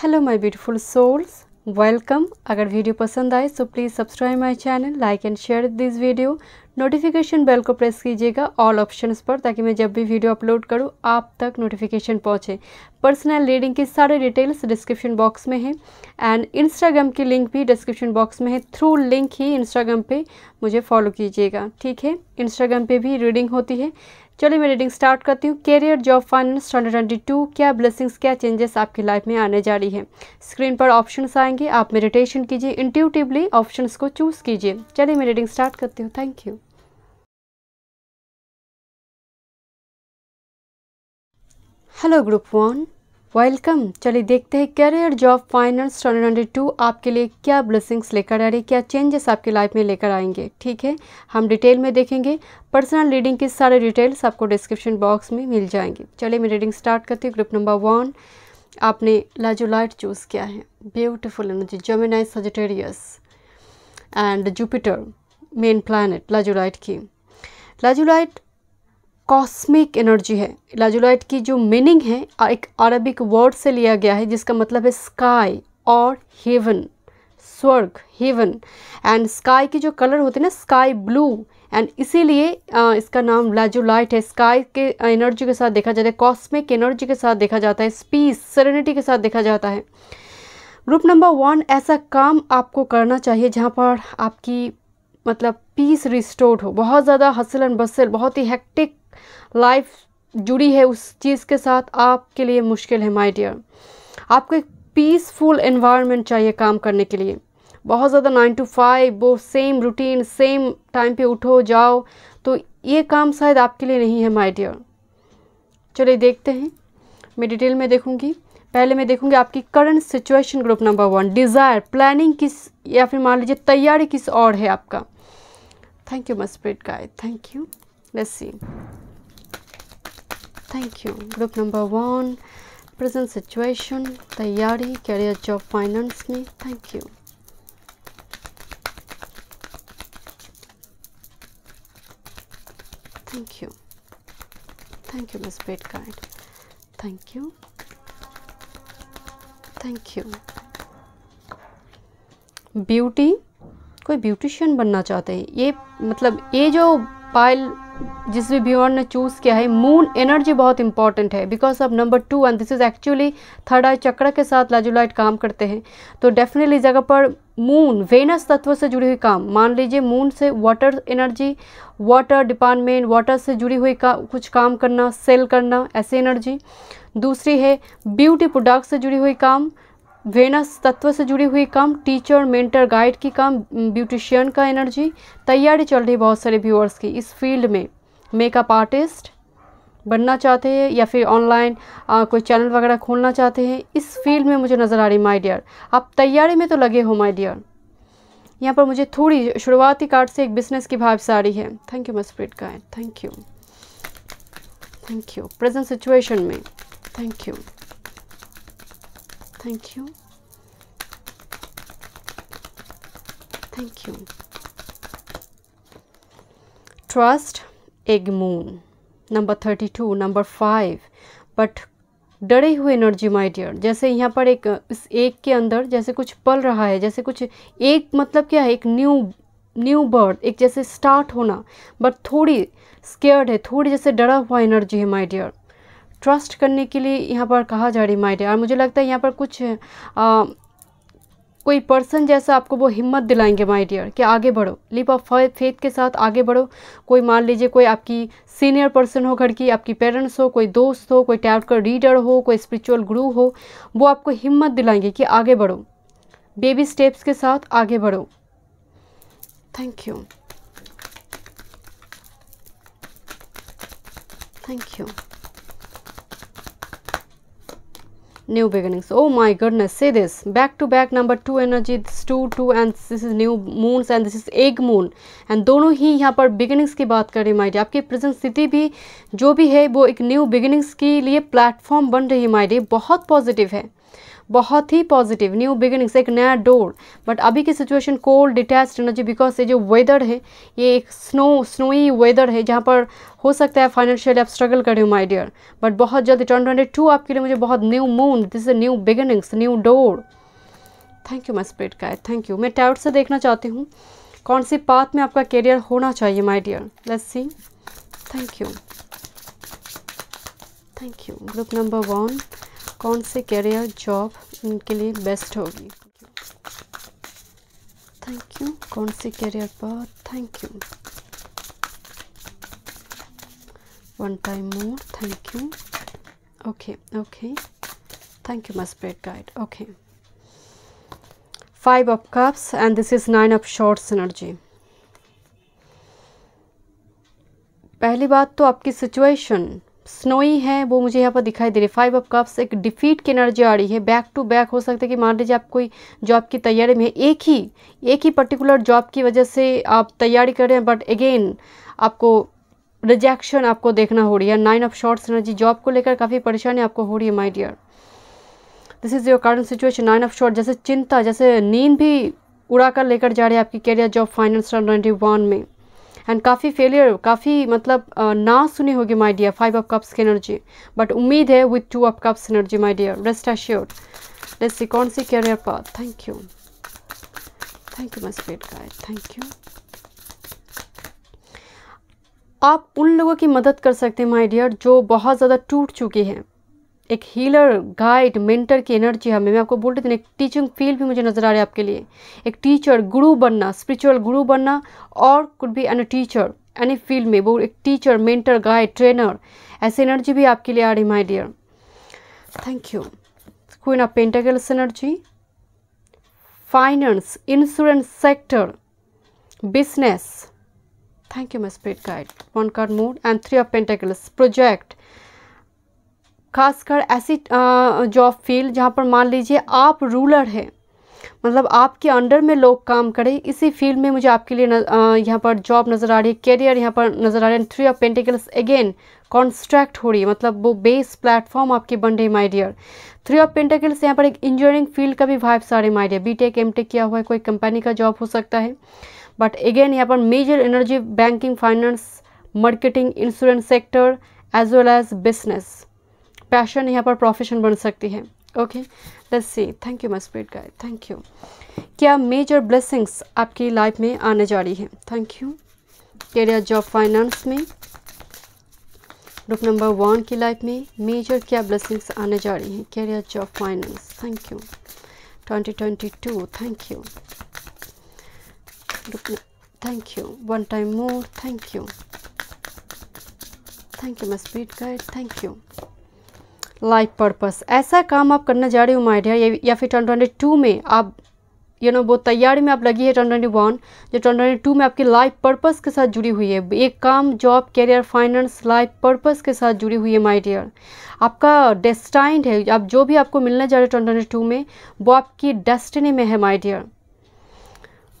Hello my beautiful souls welcome अगर video पसंद आए तो please subscribe my channel like and share this video notification bell को press कीजिएगा ऑल ऑप्शंस पर ताकि मैं जब भी वीडियो अपलोड करूं आप तक नोटिफिकेशन पहुंचे पर्सनल रीडिंग की सारे डिटेल्स डिस्क्रिप्शन बॉक्स में है एंड इंस्टाग्राम की लिंक भी डिस्क्रिप्शन बॉक्स में है थ्रू लिंक ही इंस्टाग्राम पे मुझे फॉलो कीजिएगा ठीक है इंस्टाग्राम पे भी रीडिंग होती है चलिए मैं रीडिंग स्टार्ट करती हूँ career job finance twenty twenty two क्या ब्लेसिंग्स क्या चेंजेस आपकी लाइफ में आने जा रही है स्क्रीन पर ऑप्शंस आएंगे आप मेडिटेशन कीजिए इंट्यूटिवली ऑप्शंस को चूज़ कीजिए चलिए मैं रीडिंग स्टार्ट करती हूँ thank you hello group one welcome चलिए देखते हैं career job finance turn hundred two आपके लिए क्या ब्लेसिंग्स लेकर आ रही क्या चेंजेस आपके लाइफ में लेकर आएंगे ठीक है हम डिटेल में देखेंगे पर्सनल रीडिंग की सारे डिटेल्स आपको डिस्क्रिप्शन बॉक्स में मिल जाएंगे चलिए मैं रीडिंग स्टार्ट करती हूँ ग्रुप नंबर वन आपने लाइट चूज़ किया है beautiful energy Gemini Sagittarius and Jupiter main planet lazulite की लाइट कॉस्मिक एनर्जी है लाजुलाइट की जो मीनिंग है एक अरबिक वर्ड से लिया गया है जिसका मतलब है स्काई और हेवन स्वर्ग हेवन एंड स्काई की जो कलर होते हैं ना स्काई ब्लू एंड इसीलिए इसका नाम लाइट है स्काई के एनर्जी के साथ देखा जाता है कॉस्मिक एनर्जी के साथ देखा जाता है स्पीस सरेनिटी के साथ देखा जाता है ग्रुप नंबर वन ऐसा काम आपको करना चाहिए जहाँ पर आपकी मतलब पीस रिस्टोर्ड हो बहुत ज़्यादा हसल एंड बसल बहुत ही हेक्टिक लाइफ जुड़ी है उस चीज़ के साथ आपके लिए मुश्किल है माय डियर आपको एक पीसफुल एनवायरनमेंट चाहिए काम करने के लिए बहुत ज़्यादा नाइन टू फाइव वो सेम रूटीन सेम टाइम पे उठो जाओ तो ये काम शायद आपके लिए नहीं है माय डियर चलिए देखते हैं मैं डिटेल में देखूँगी पहले मैं देखूँगी आपकी current situation group number one desire planning किस या फिर मान लीजिए तैयारी किस और है आपका Thank you, my spirit guide. Thank you. Let's see. Thank you. Group number one. Present situation. Tayari. Career, job, finance me. Thank you. Thank you. Thank you, my spirit guide. Thank you. Thank you. Beauty कोई beautician बनना चाहते हैं ये मतलब ये जो pile जिस भी व्यूअर ने चूज़ किया है मून एनर्जी बहुत इंपॉर्टेंट है because of number two and this is actually third eye chakra के साथ लाजुलाइट काम करते हैं तो डेफिनेटली जगह पर मून वेनस तत्व से जुड़ी हुई काम मान लीजिए मून से water energy water department water से जुड़ी हुई का कुछ काम करना सेल करना ऐसी एनर्जी दूसरी है ब्यूटी प्रोडक्ट से जुड़ी हुई काम वेनस तत्व से जुड़ी हुई काम टीचर मेंटर गाइड की काम ब्यूटिशियन का एनर्जी तैयारी चल रही बहुत सारे व्यूअर्स की इस फील्ड में मेकअप आर्टिस्ट बनना चाहते हैं या फिर ऑनलाइन कोई चैनल वगैरह खोलना चाहते हैं इस फील्ड में मुझे नज़र आ रही माय डियर आप तैयारी में तो लगे हो माय डियर यहाँ पर मुझे थोड़ी शुरुआती कार्ड से एक बिजनेस की भाव आ रही है thank you my spirit guide thank you thank you present situation में thank you Thank you. Thank you. Trust moon Number 32. Number 5. But डरे हुए एनर्जी माय डियर जैसे यहाँ पर एक इस एक के अंदर जैसे कुछ पल रहा है जैसे कुछ एक मतलब क्या है एक न्यू न्यू बर्थ एक जैसे स्टार्ट होना बट थोड़ी स्केयर्ड है थोड़ी जैसे डरा हुआ एनर्जी है माय डियर ट्रस्ट करने के लिए यहाँ पर कहा जा रही है और मुझे लगता है यहाँ पर कुछ आ, कोई पर्सन जैसा आपको वो हिम्मत दिलाएंगे माय डियर कि आगे बढ़ो लिप ऑफ फेथ के साथ आगे बढ़ो कोई मान लीजिए कोई आपकी सीनियर पर्सन हो घर की आपकी पेरेंट्स हो कोई दोस्त हो कोई टैप का रीडर हो कोई स्पिरिचुअल गुरु हो वो आपको हिम्मत दिलाएंगे कि आगे बढ़ो बेबी स्टेप्स के साथ आगे बढ़ो thank you thank you new beginnings oh my goodness see this back to back number two energy this two two and this is new moons and this is egg moon and dono hi yahan par beginnings ki baat kar rahe hai my dear aapki present sthiti bhi jo bhi hai wo ek new beginnings ke liye platform ban rahi hai my dear bahut positive hai बहुत ही positive new beginnings एक नया door but अभी की situation cold detach energy because ये जो weather है ये एक स्नो स्नोई वेदर है जहाँ पर हो सकता है फाइनेंशियली आप स्ट्रगल कर रहे हो माई डियर बट बहुत जल्दी टर्न ट्वेंटी टू आपके लिए मुझे बहुत new moon this is new beginnings new door thank you my spread का थैंक यू मैं टाउट से देखना चाहती हूँ कौन सी पाथ में आपका करियर होना चाहिए my dear let's see thank you thank you group number one कौन से करियर जॉब उनके लिए बेस्ट होगी थैंक यू कौन से करियर पर thank you one time more thank you okay okay thank you must spirit guide okay five of cups and this is nine of swords energy पहली बात तो आपकी सिचुएशन स्नोई है वो मुझे यहाँ पर दिखाई दे रही है फाइव ऑफ कप्स एक डिफीट की एनर्जी आ रही है बैक टू बैक हो सकता है कि मान लीजिए आप कोई जॉब की तैयारी में एक ही एक ही पर्टिकुलर जॉब की वजह से आप तैयारी कर रहे हैं बट अगेन आपको रिजेक्शन आपको देखना हो रही है nine of swords energy job को लेकर काफ़ी परेशानी आपको हो रही है my dear this is your कारण सिचुएशन नाइन ऑफ शॉर्ट जैसे चिंता जैसे नींद भी उड़ा कर लेकर जा रही है आपकी career job finance twenty one में एंड काफ़ी फेलियर काफ़ी मतलब ना सुनी होगी my dear five of cups की एनर्जी बट उम्मीद है with two of cups energy my dear rest sure let's see कौन सी कैरियर पर thank you thank you my spirit guide thank you आप उन लोगों की मदद कर सकते हैं माय डियर जो बहुत ज़्यादा टूट चुकी हैं एक हीलर गाइड मेंटर की एनर्जी हमें मैं आपको बोल रही थी एक टीचिंग फील्ड भी मुझे नज़र आ रहा है आपके लिए एक टीचर गुरु बनना स्पिरिचुअल गुरु बनना और could be an teacher any field में वो एक टीचर मेंटर गाइड ट्रेनर ऐसी एनर्जी भी आपके लिए आ रही my dear thank you queen of pentacles energy finance insurance sector business thank you my spirit guide one card mode and three of pentacles project खासकर ऐसी जॉब फील्ड जहाँ पर मान लीजिए आप रूलर हैं मतलब आपके अंडर में लोग काम करें इसी फील्ड में मुझे आपके लिए यहाँ पर जॉब नज़र आ रही है कैरियर यहाँ पर नज़र आ रही है three of pentacles again construct हो रही है मतलब वो बेस प्लेटफॉर्म आपके बन रही my dear three of pentacles यहाँ पर एक इंजीनियरिंग फील्ड का भी वाइब्स सारे my dear B tech M tech किया हुआ है कोई कंपनी का जॉब हो सकता है बट अगेन यहाँ पर major energy banking finance marketing insurance sector as well as business passion यहाँ पर प्रोफेशन बन सकती है okay let's see thank you my spirit guide thank you क्या मेजर ब्लेसिंग्स आपकी लाइफ में आने जा रही है thank you career job finance में ग्रुप नंबर वन की लाइफ में मेजर क्या ब्लेसिंग्स आने जा रही हैं career job finance thank you 2022 thank you thank you one time more thank you thank you my spirit guide thank you life purpose ऐसा काम आप करना जा रहे हो माई डियर या फिर टन ट्वेंटी टू में आप यू नो वो तैयारी में आप लगी है टन ट्वेंटी वन जो टन ट्वेंटी टू में आपकी लाइफ पर्पस के साथ जुड़ी हुई है एक काम job career finance life purpose के साथ जुड़ी हुई है माय डियर आपका डेस्टाइंड है आप जो भी आपको मिलना जा रहे है टन ट्वेंटी टू में वो आपकी डेस्टिनी में है my dear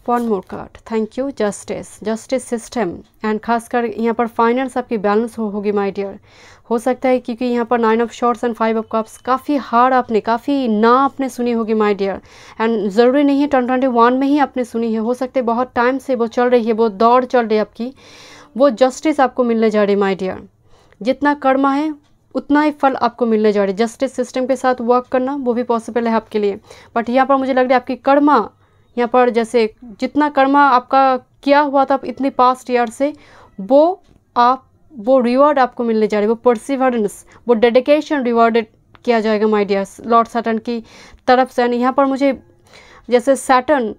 one more card thank you justice justice system and खासकर यहाँ पर फाइनेंस आपकी बैलेंस हो होगी माय डियर हो सकता है क्योंकि यहाँ पर nine of swords and five of cups काफ़ी हार्ड आपने काफ़ी ना आपने सुनी होगी माय डियर एंड ज़रूरी नहीं है टन ट्वेंटी वन में ही आपने सुनी है हो सकता है बहुत टाइम से वो चल रही है वो दौड़ चल रही है आपकी वो जस्टिस आपको मिलने जा रही है माई डियर जितना कर्मा है उतना ही फल आपको मिलने जा रही है जस्टिस सिस्टम के साथ वर्क करना वो भी पॉसिबल है आपके लिए बट यहाँ पर मुझे लग रहा है आपकी कर्मा यहाँ पर जैसे जितना कर्मा आपका किया हुआ था इतने पास्ट ईयर से वो आप वो रिवॉर्ड आपको मिलने जा रहे हैं वो परसिवरेंस वो डेडिकेशन रिवॉर्डेड किया जाएगा माय डियर्स लॉर्ड सैटर्न की तरफ से यानी यहाँ पर मुझे जैसे सैटन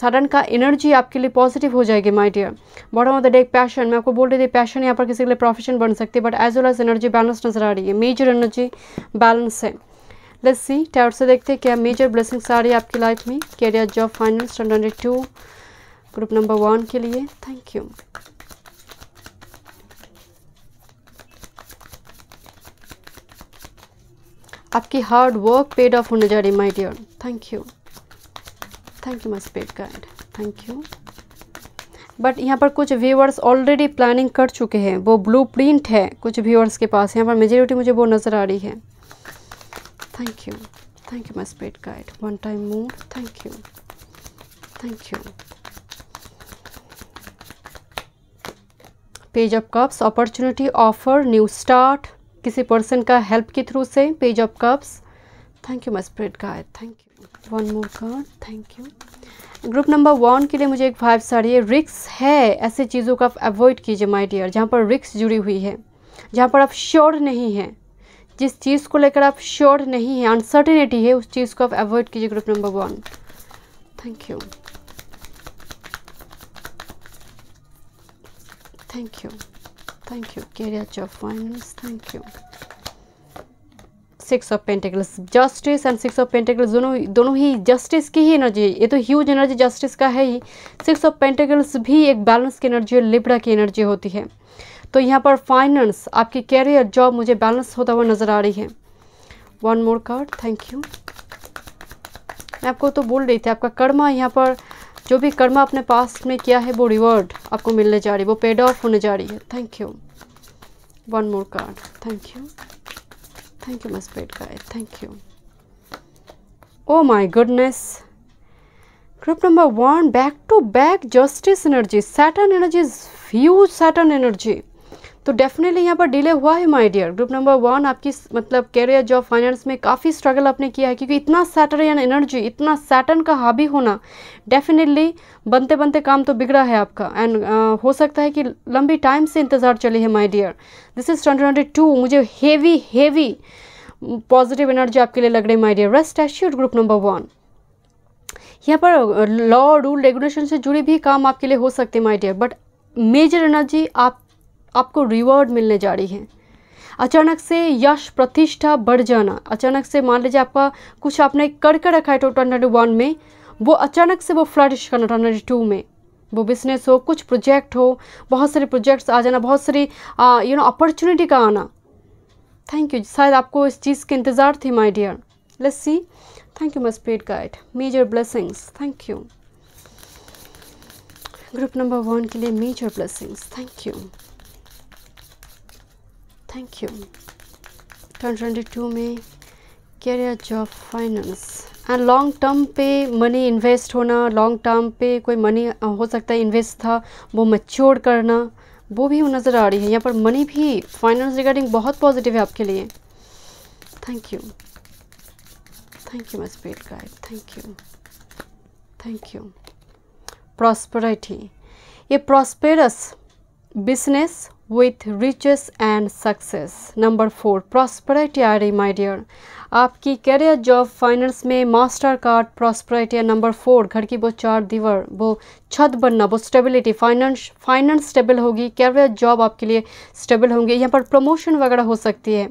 सडन का एनर्जी आपके लिए पॉजिटिव हो जाएगी my dear bottom of the day passion मैं आपको बोल रही थी पैशन यहाँ पर किसी के लिए प्रोफेशन बन सकती है but as well as energy balance नजर आ रही है मेजर एनर्जी बैलेंस है लेट्स सी टैरो से देखते हैं क्या मेजर ब्लेसिंग्स आ रही है आपकी लाइफ में career job final standard two group number one के लिए थैंक यू आपकी हार्ड वर्क पेड ऑफ होने जा रही my dear thank you thank you my spirit guide thank you but यहाँ पर कुछ व्यूअर्स ऑलरेडी प्लानिंग कर चुके हैं वो प्रिंट है कुछ व्यूअर्स के पास यहाँ पर मेजोरिटी मुझे वो नज़र आ रही है thank you thank you my spirit guide one time more thank you thank you page of cups opportunity offer new start किसी पर्सन का हेल्प के थ्रू से page of cups thank you my spirit guide thank you one more card thank you group number one के लिए मुझे एक five sari है रिक्स है ऐसे चीज़ों का आप अवॉइड कीजिए माय डियर जहाँ पर रिक्स जुड़ी हुई है जहाँ पर आप श्योर नहीं हैं जिस चीज़ को लेकर आप श्योर नहीं है अनसर्टेनिटी है उस चीज़ को आप अवॉइड कीजिए group number one thank you thank you thank you career of finance thank you six of pentacles justice and six of pentacles दोनों दोनों ही जस्टिस की ही एनर्जी ये तो ह्यूज एनर्जी जस्टिस का है ही सिक्स ऑफ पेंटिकल्स भी एक बैलेंस की एनर्जी और लिब्रा की एनर्जी होती है तो यहाँ पर फाइनेंस आपकी कैरियर जॉब मुझे बैलेंस होता हुआ नज़र आ रही है one more card thank you मैं आपको तो बोल रही थी आपका कर्मा यहाँ पर जो भी कर्मा आपने पास में किया है वो रिवॉर्ड आपको मिलने जा रही है वो पेड ऑफ होने जा रही है thank you one more card thank you thank you my spirit guide thank you oh my goodness group number one back to back justice energy Saturn energy is huge saturn energy तो definitely यहाँ पर delay हुआ है my dear group number one आपकी मतलब career job finance में काफ़ी struggle आपने किया है क्योंकि इतना सैटर एंड एनर्जी इतना सैटर्न का हाबी होना डेफिनेटली बनते बनते काम तो बिगड़ा है आपका एंड uh, हो सकता है कि लंबी टाइम से इंतज़ार चली है my dear this is twenty two मुझे हेवी हेवी पॉजिटिव एनर्जी आपके लिए लग रही है my dear rest assured group number one यहाँ पर लॉ रूल रेगुलेशन से जुड़े भी काम आपके लिए हो सकते हैं my dear but major energy आप आपको रिवॉर्ड मिलने जा रही है अचानक से यश प्रतिष्ठा बढ़ जाना अचानक से मान लीजिए आपका कुछ आपने करके रखा है टोटल ट्वेंटी वन में वो अचानक से वो फ्लरिश करना ट्वेंटी टू में वो बिजनेस हो कुछ प्रोजेक्ट हो बहुत सारे प्रोजेक्ट्स आ जाना बहुत सारी यू नो अपॉर्चुनिटी का आना थैंक यू शायद आपको इस चीज़ के इंतज़ार थी my dear let's see thank you my spirit guide major blessings thank you group number one के लिए major blessings thank you thank you 2022 में career job finance and long term पे मनी इन्वेस्ट होना लॉन्ग टर्म पे कोई money हो सकता है इन्वेस्ट था वो मच्योर करना वो भी नज़र आ रही है यहाँ पर मनी भी फाइनेंस रिगार्डिंग बहुत पॉजिटिव है आपके लिए thank you thank you my spirit guide thank you thank you prosperity ये prosperous business with riches and success number four prosperity आ रही माई डियर आपकी करियर जॉब फाइनेंस में master card prosperity number four घर की वो चार दीवार वो छत बनना वो स्टेबिलिटी फाइनेंस फाइनेंस स्टेबल होगी करियर जॉब आपके लिए स्टेबल होंगे यहाँ पर प्रमोशन वगैरह हो सकती है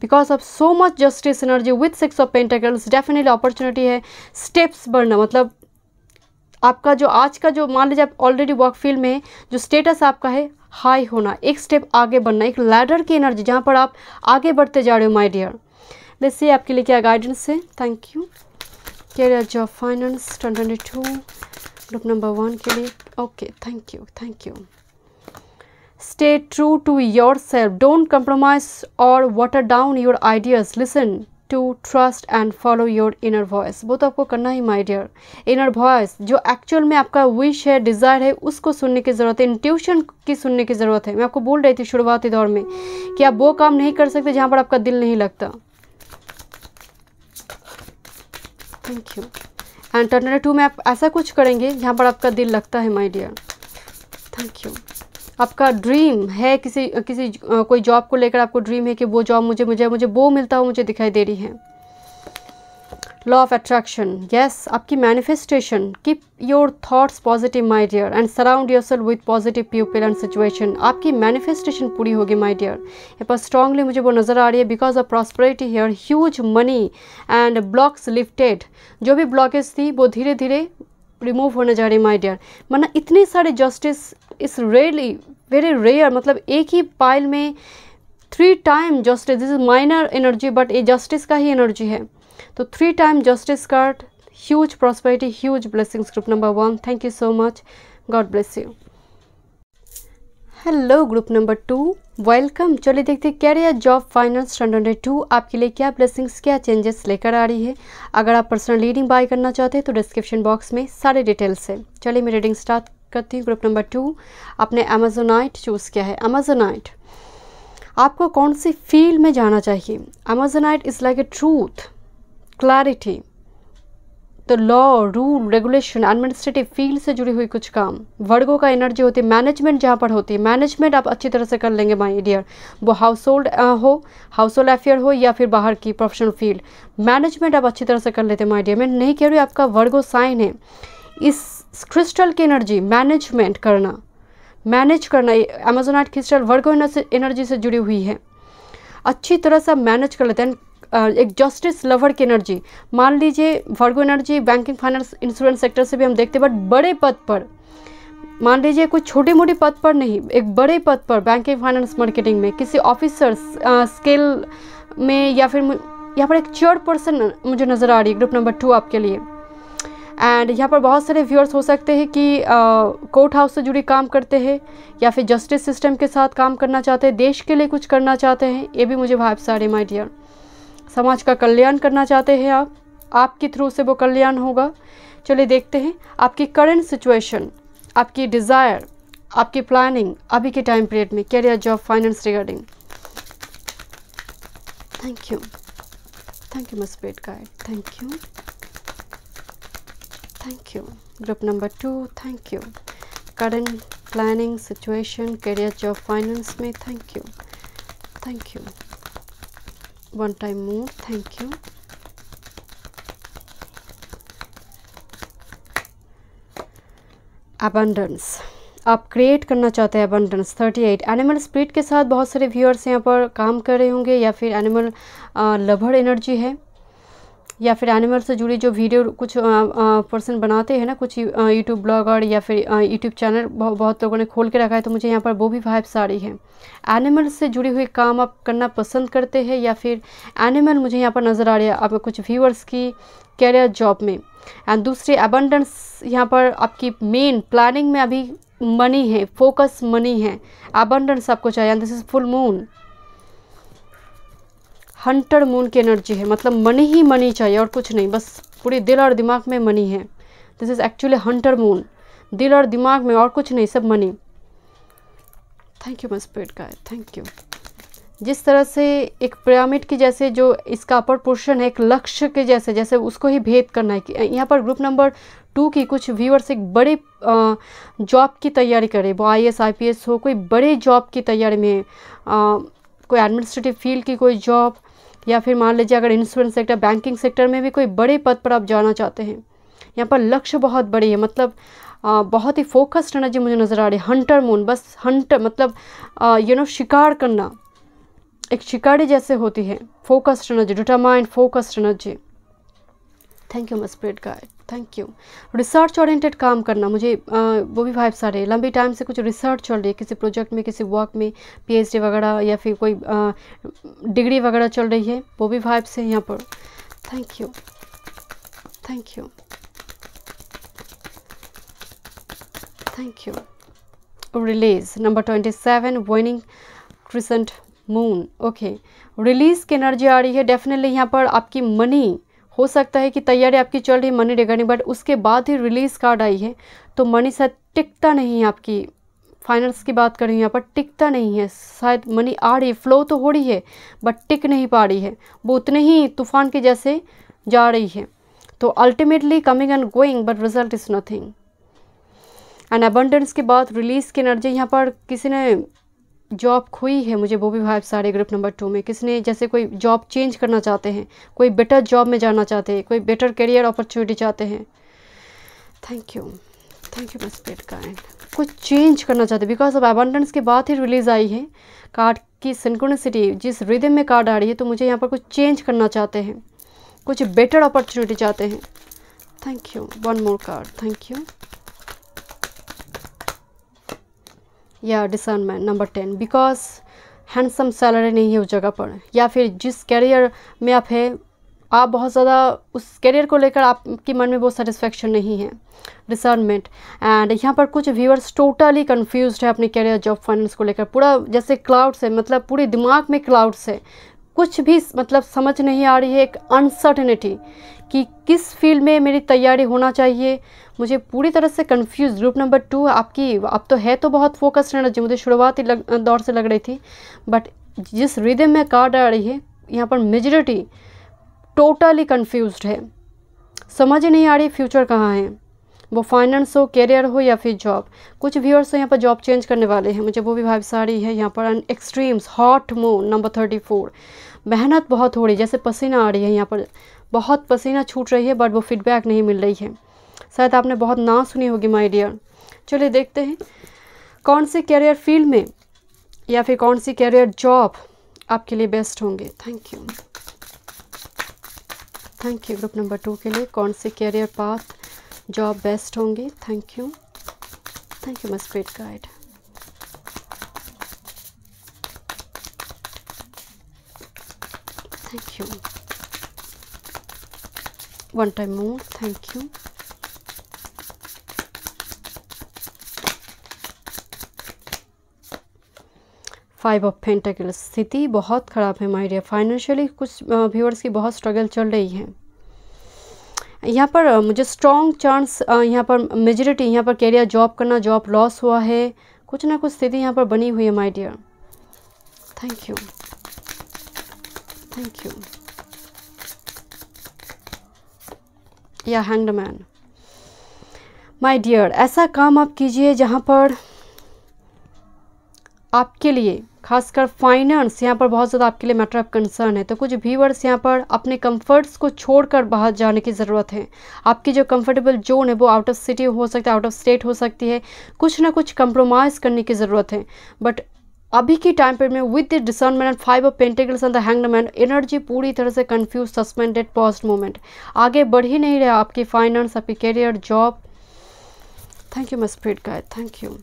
because of so much justice energy with six of pentacles definitely opportunity है स्टेप्स बढ़ना मतलब आपका जो आज का जो मान लीजिए आप ऑलरेडी वर्क फील्ड में जो स्टेटस आपका है हाई होना एक स्टेप आगे बढ़ना एक लैडर की एनर्जी जहाँ पर आप आगे बढ़ते जा रहे हो माई डियर देखिए आपके लिए क्या गाइडेंस है thank you career job finance twenty two group number one के लिए okay thank you thank you stay true to yourself don't compromise और water down your ideas listen to trust and follow your inner voice वो तो आपको करना ही my dear inner voice जो actual में आपका विश है डिज़ायर है उसको सुनने की ज़रूरत है इंट्यूशन की सुनने की ज़रूरत है मैं आपको बोल रही थी शुरुआती दौर में कि आप वो काम नहीं कर सकते जहाँ पर आपका दिल नहीं लगता थैंक यू एंड टर्नर टू में आप ऐसा कुछ करेंगे जहाँ पर आपका दिल लगता है माई डियर थैंक यू आपका ड्रीम है किसी किसी कोई जॉब को लेकर आपको ड्रीम है कि वो जॉब मुझे मुझे मुझे वो मिलता हो मुझे दिखाई दे रही है लॉ ऑफ अट्रैक्शन यस आपकी manifestation keep your thoughts positive my dear and surround yourself with positive people and situation आपकी मैनिफेस्टेशन पूरी होगी माय डियर ये पर स्ट्रांगली मुझे वो नज़र आ रही है because of prosperity here huge money and blocks lifted जो भी ब्लॉकेज थी वो धीरे धीरे रिमूव होने जा रही माय डियर मना इतने सारे जस्टिस इस रेयरली वेरी रेयर मतलब एक ही पाइल में three time justice this is minor energy but ये जस्टिस का ही एनर्जी है तो three time justice card huge prosperity huge blessings group number one thank you so much God bless you hello group number two welcome चलिए देखते हैं career job finance standard two आपके लिए क्या ब्लेसिंग्स क्या चेंजेस लेकर आ रही है अगर आप पर्सनल रीडिंग बाय करना चाहते हैं तो डिस्क्रिप्शन बॉक्स में सारे डिटेल्स है चलिए मैं रीडिंग स्टार्ट करती हूँ ग्रुप नंबर टू आपने अमेजोनाइट चूज़ किया है अमेजोनाइट आपको कौन सी फील्ड में जाना चाहिए amazonite is like a truth clarity तो law rule regulation administrative field से जुड़ी हुई कुछ काम वर्गों का एनर्जी होती है मैनेजमेंट जहाँ पर होती है मैनेजमेंट आप अच्छी तरह से कर लेंगे माई डियर वो हाउस होल्ड हो हाउस होल्ड अफेयर हो या फिर बाहर की प्रोफेशनल फील्ड मैनेजमेंट आप अच्छी तरह से कर लेते हैं माई डियर मैं नहीं कह रही आपका वर्गो साइन है इस क्रिस्टल की एनर्जी मैनेजमेंट करना मैनेज करना ये अमेजोनाइट क्रिस्टल वर्गो एनर्जी से जुड़ी हुई है अच्छी तरह से मैनेज कर लेते हैं एक जस्टिस लवर की एनर्जी मान लीजिए Virgo energy banking finance insurance sector से भी हम देखते हैं बट बड़े पद पर मान लीजिए कोई छोटे मोटी पद पर नहीं एक बड़े पद पर बैंकिंग फाइनेंस मार्केटिंग में किसी ऑफिसर स्केल में या फिर यहाँ पर एक चेयर पर्सन मुझे नज़र आ रही है ग्रुप नंबर टू आपके लिए एंड यहाँ पर बहुत सारे व्यूअर्स हो सकते हैं कि कोर्ट हाउस से जुड़ी काम करते हैं या फिर जस्टिस सिस्टम के साथ काम करना चाहते हैं देश के लिए कुछ करना चाहते हैं ये भी मुझे भाई सारे माई डियर समाज का कल्याण करना चाहते हैं आप आपके थ्रू से वो कल्याण होगा चलिए देखते हैं आपकी करेंट सिचुएशन आपकी डिज़ायर आपकी प्लानिंग अभी के टाइम पीरियड में career job finance regarding thank you thank you my spirit guide thank you thank you group number two thank you current planning situation career job finance में thank you thank you one time more thank you abundance आप create करना चाहते हैं abundance eight animal spirit के साथ बहुत सारे viewers यहाँ पर काम कर रहे होंगे या फिर एनिमल लवर एनर्जी है या फिर एनिमल से जुड़ी जो वीडियो कुछ पर्सन बनाते हैं ना कुछ यूट्यूब ब्लॉगर या फिर यूट्यूब चैनल बहुत लोगों ने खोल के रखा है तो मुझे यहाँ पर वो भी वाइब्स आ रही है एनिमल से जुड़ी हुई काम आप करना पसंद करते हैं या फिर एनिमल मुझे यहाँ पर नज़र आ रही है आप कुछ व्यूअर्स की कैरियर जॉब में एंड दूसरे अबंडेंस यहाँ पर आपकी मेन प्लानिंग में अभी मनी है फोकस मनी है अबंडेंस आपको चाहिए and this is full moon hunter moon की एनर्जी है मतलब मनी ही मनी चाहिए और कुछ नहीं बस पूरे दिल और दिमाग में मनी है this is actually hunter moon दिल और दिमाग में और कुछ नहीं सब money thank you my spirit का थैंक यू जिस तरह से एक पिरामिड की जैसे जो इसका अपर पोर्शन है एक लक्ष्य के जैसे जैसे उसको ही भेद करना है यहाँ पर ग्रुप नंबर टू की कुछ व्यूअर्स एक बड़े जॉब की तैयारी करें वो आई एस आई पी एस हो कोई बड़े जॉब की तैयारी में आ, कोई एडमिनिस्ट्रेटिव फील्ड की कोई जॉब या फिर मान लीजिए अगर इंश्योरेंस सेक्टर बैंकिंग सेक्टर में भी कोई बड़े पद पर आप जाना चाहते हैं यहाँ पर लक्ष्य बहुत बड़ी है मतलब आ, बहुत ही फोकस्ड एनर्जी मुझे नज़र आ रही है हंटर मून बस हंटर मतलब यू नो शिकार करना एक शिकारी जैसे होती है focused energy determined focused energy thank you my spirit guide thank you research oriented काम करना मुझे आ, वो भी फाइव स्टार है लंबे टाइम से कुछ रिसर्च चल रही है किसी प्रोजेक्ट में किसी वर्क में पीएचडी वगैरह या फिर कोई डिग्री वगैरह चल रही है वो भी फाइव से यहाँ पर thank you thank you thank you release number twenty seven waning crescent moon okay release की एनर्जी आ रही है डेफिनेटली यहाँ पर आपकी मनी हो सकता है कि तैयारी आपकी चल रही मनी रिगार्डिंग बट उसके बाद ही रिलीज़ कार्ड आई है तो मनी शायद टिकता नहीं है आपकी फाइनेंस की बात करें यहाँ पर टिकता नहीं है शायद मनी आ रही फ्लो तो हो रही है बट टिक नहीं पा रही है वो उतने ही तूफान के जैसे जा रही है तो ultimately coming and going but result is nothing and abundance के बाद रिलीज़ की एनर्जी यहाँ पर किसी ने जॉब खोई है मुझे वो भी भाई सारे ग्रुप नंबर टू में किसने जैसे कोई जॉब चेंज करना चाहते हैं कोई बेटर जॉब में जाना चाहते हैं कोई बेटर करियर अपॉर्चुनिटी चाहते हैं thank you thank you my spirit का एंड कुछ चेंज करना चाहते हैं बिकॉज ऑफ अबंडेंस के बाद ही रिलीज़ आई है कार्ड की सिंकोनिसिटी जिस रिदम में कार्ड आ रही है तो मुझे यहाँ पर कुछ चेंज करना चाहते हैं कुछ बेटर अपॉर्चुनिटी चाहते हैं thank you one more card thank you या discernment number ten because handsome salary नहीं है उस जगह पर या फिर जिस कैरियर में आप है आप बहुत ज़्यादा उस कैरियर को लेकर आपके मन में वो सेटिस्फेक्शन नहीं है डिसर्नमेंट एंड यहाँ पर कुछ व्यूअर्स टोटली कन्फ्यूज है अपने कैरियर जॉब फाइनेंस को लेकर पूरा जैसे क्लाउड्स है मतलब पूरे दिमाग में क्लाउड्स है कुछ भी मतलब समझ नहीं आ रही है एक अनसर्टनिटी कि किस फील्ड में मेरी तैयारी होना चाहिए मुझे पूरी तरह से कंफ्यूज ग्रुप नंबर टू आपकी अब तो है तो बहुत फोकस्ड एनर्जी मुझे शुरुआती दौर से लग रही थी बट जिस रिदम में कार्ड आ रही है यहाँ पर मेजोरिटी टोटली कन्फ्यूज है समझ नहीं आ रही फ्यूचर कहाँ है वो फाइनेंस हो कैरियर हो या फिर जॉब कुछ व्यूअर्स तो यहाँ पर जॉब चेंज करने वाले हैं मुझे वो भी वाइब सारी है यहाँ पर extremes hot moon number thirty four मेहनत बहुत हो रही है जैसे पसीना आ रही है यहाँ पर बहुत पसीना छूट रही है बट वो फीडबैक नहीं मिल रही है शायद आपने बहुत ना सुनी होगी माई डियर चलिए देखते हैं कौन से कैरियर फील्ड में या फिर कौन सी कैरियर जॉब आपके लिए बेस्ट होंगे thank you thank you group number two के लिए कौन से कैरियर पाथ जॉब बेस्ट होंगे thank you thank you my great guide thank you one time more thank you five of pentacle स्थिति बहुत ख़राब है माय डियर फाइनेंशियली कुछ व्यूअर्स की बहुत स्ट्रगल चल रही है यहाँ पर मुझे स्ट्रॉन्ग चांस यहाँ पर मेजोरिटी यहाँ पर कैरियर जॉब करना जॉब लॉस हुआ है कुछ ना कुछ स्थिति यहाँ पर बनी हुई है my dear thank you thank you या हैंडमैन मैन माय डियर ऐसा काम आप कीजिए जहाँ पर आपके लिए खासकर फाइनेंस यहाँ पर बहुत ज़्यादा आपके लिए मैटर ऑफ कंसर्न है तो कुछ व्यूवर्स यहाँ पर अपने कंफर्ट्स को छोड़कर बाहर जाने की ज़रूरत है आपकी जो कंफर्टेबल जोन है वो आउट ऑफ सिटी हो सकता है आउट ऑफ स्टेट हो सकती है कुछ ना कुछ कंप्रोमाइज़ करने की ज़रूरत है बट अभी के टाइम पीरियड में with the discernment and five of pentacles and the hanged man energy पूरी तरह से कंफ्यूज सस्पेंडेड पॉस्ट मोमेंट आगे बढ़ ही नहीं रहा आपकी फाइनेंस आपकी career job thank you spirit guide thank you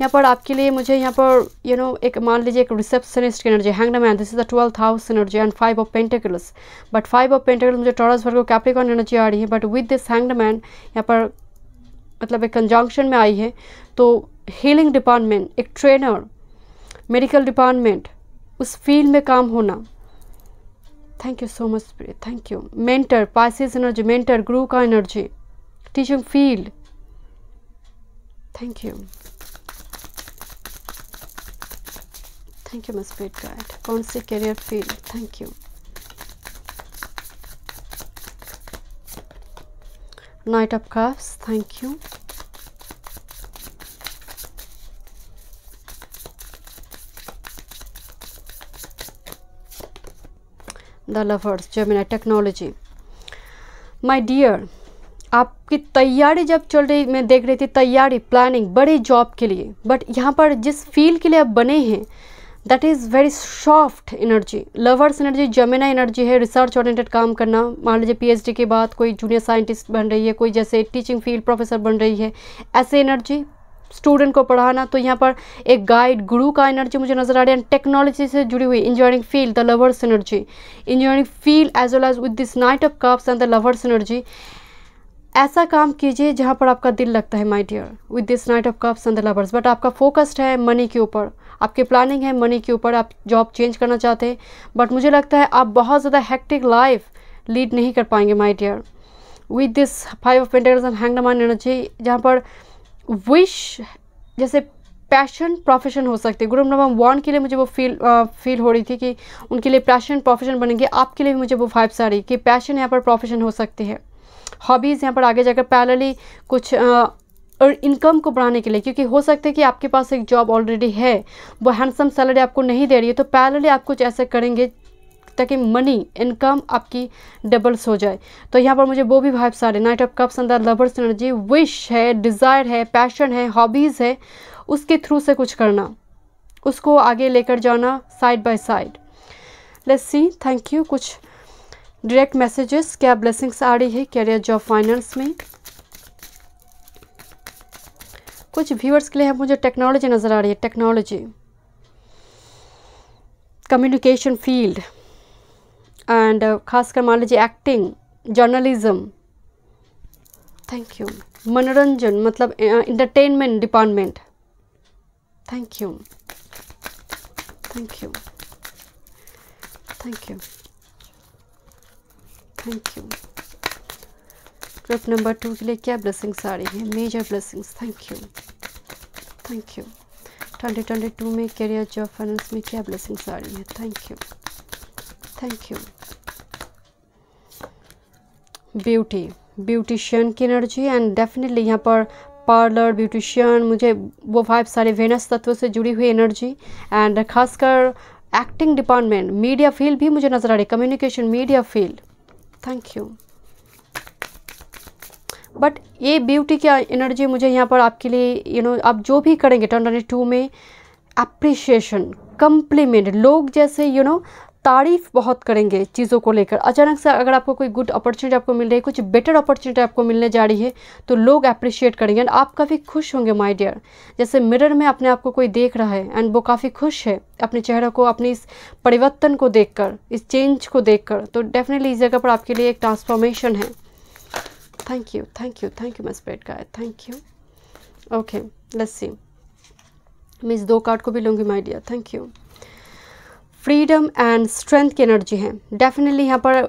यहाँ पर आपके लिए मुझे यहाँ पर यू नो एक मान लीजिए एक रिसेप्शनिस्ट की energy hanged man this is the twelfth house energy and five of pentacles but five of pentacles मुझे Taurus Virgo Capricorn energy आ रही है but with this hanged man यहाँ पर मतलब एक कंजंक्शन में आई है तो हीलिंग डिपार्टमेंट एक ट्रेनर मेडिकल डिपार्टमेंट उस फील्ड में काम होना thank you so much spirit thank you mentor Pisces energy mentor guru का energy teaching field thank you thank you my spirit guide कौन से career field thank you knight of cups thank you the lovers जमीना technology my dear आपकी तैयारी जब चल रही मैं देख रही थी तैयारी प्लानिंग बड़े जॉब के लिए बट यहाँ पर जिस फील्ड के लिए आप बने हैं that is very soft energy lovers energy जमेना एनर्जी है रिसर्च ऑरिएंटेड काम करना मान लीजिए पीएचडी के बाद कोई जूनियर साइंटिस्ट बन रही है कोई जैसे टीचिंग फील्ड प्रोफेसर बन रही है ऐसे एनर्जी स्टूडेंट को पढ़ाना तो यहाँ पर एक गाइड गुरु का एनर्जी मुझे नजर आ रही है एंड टेक्नोलॉजी से जुड़ी हुई engineering field the lovers energy engineering field as well as with this knight of cups and the lovers energy ऐसा काम कीजिए जहाँ पर आपका दिल लगता है my dear with this knight of cups and the lovers but आपका फोकस्ड है मनी के ऊपर आपकी प्लानिंग है मनी के ऊपर आप जॉब चेंज करना चाहते हैं बट मुझे लगता है आप बहुत ज़्यादा हैक्टिक लाइफ लीड नहीं कर पाएंगे my dear with this five of pentacles and hanged man energy जहाँ पर विश जैसे पैशन प्रोफेशन हो सकते हैं ग्रुप नंबर वन के लिए मुझे वो फील आ, फील हो रही थी कि उनके लिए पैशन प्रोफेशन बनेंगे आपके लिए भी मुझे वो फाइव सारी कि पैशन यहाँ पर प्रोफेशन हो सकती है हॉबीज़ यहाँ पर आगे जाकर पैरली कुछ आ, और इनकम को बढ़ाने के लिए क्योंकि हो सकता है कि आपके पास एक जॉब ऑलरेडी है वो हैंडसम सैलरी आपको नहीं दे रही है तो पैरली आप कुछ ऐसा करेंगे ताकि मनी इनकम आपकी डबल्स हो जाए तो यहाँ पर मुझे वो भी भाई सारे knight of cups and the lovers energy wish है डिज़ायर है पैशन है हॉबीज़ है उसके थ्रू से कुछ करना उसको आगे लेकर जाना side by side let's see thank you कुछ डायरेक्ट मैसेजेस क्या ब्लेसिंग्स आ रही है कैरियर जॉब फाइनेंस में कुछ व्यूअर्स के लिए है मुझे टेक्नोलॉजी नज़र आ रही है टेक्नोलॉजी कम्युनिकेशन फील्ड एंड खासकर मान लीजिए एक्टिंग जर्नलिज्म थैंक यू मनोरंजन मतलब entertainment department thank you thank you thank you thank you रफ नंबर टू के लिए क्या ब्लेसिंग्स आ रही हैं major blessings thank you thank you twenty twenty two में करियर जॉब फाइनेंस में क्या ब्लेसिंग्स आ रही हैं thank you thank you beauty beautician की एनर्जी एंड डेफिनेटली यहाँ पर पार्लर ब्यूटिशियन मुझे वो फाइव सारे वेनस तत्वों से जुड़ी हुई एनर्जी एंड खासकर एक्टिंग डिपार्टमेंट मीडिया फील्ड भी मुझे नज़र आ रही है communication media field thank you but ये ब्यूटी क्या एनर्जी मुझे यहाँ पर आपके लिए यू you नो know, आप जो भी करेंगे टन टू में अप्रिशिएशन कम्प्लीमेंट लोग जैसे यू you नो know, तारीफ़ बहुत करेंगे चीज़ों को लेकर अचानक से अगर आपको कोई गुड अपॉर्चुनिटी आपको मिल रही है कुछ बेटर अपॉर्चुनिटी आपको मिलने जा रही है तो लोग अप्रिशिएट करेंगे एंड आप काफ़ी खुश होंगे माय डियर जैसे मिरर में अपने आप को कोई देख रहा है एंड वो काफ़ी खुश है अपने चेहरे को अपने इस परिवर्तन को देखकर इस चेंज को देखकर तो डेफिनेटली इस जगह पर आपके लिए एक ट्रांसफॉर्मेशन है thank you thank you thank you my spirit guide thank you okay let's see मैं इस दो कार्ड को भी लूँगी my dear thank you freedom and strength की एनर्जी है डेफिनेटली यहाँ पर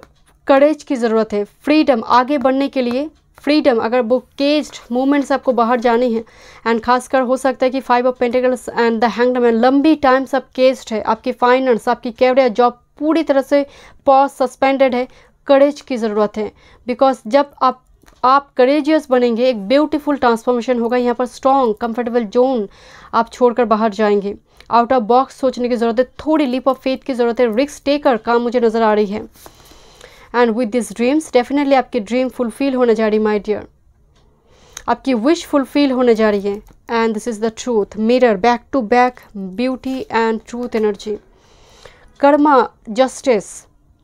करेज की ज़रूरत है फ्रीडम आगे बढ़ने के लिए फ्रीडम अगर वो केज्ड मूवमेंट्स आपको बाहर जानी है एंड खासकर हो सकता है कि five of pentacles and the hanged man लंबी टाइम सब केज्ड है आपकी फाइनेंस आपकी कैरियर जॉब पूरी तरह से पॉज सस्पेंडेड है करेज की ज़रूरत है बिकॉज जब आप आप करेजियस बनेंगे एक ब्यूटीफुल ट्रांसफॉर्मेशन होगा यहाँ पर स्ट्रॉन्ग कंफर्टेबल जोन आप छोड़कर बाहर जाएंगे आउट ऑफ बॉक्स सोचने की ज़रूरत है थोड़ी लीप ऑफ फेथ की ज़रूरत है रिक्स टेकर काम मुझे नज़र आ रही है and with this dreams definitely आपकी ड्रीम फुलफिल होने जा रही माई डियर आपकी विश फुलफिल होने जा रही है and this is the truth mirror back to back beauty and truth energy karma justice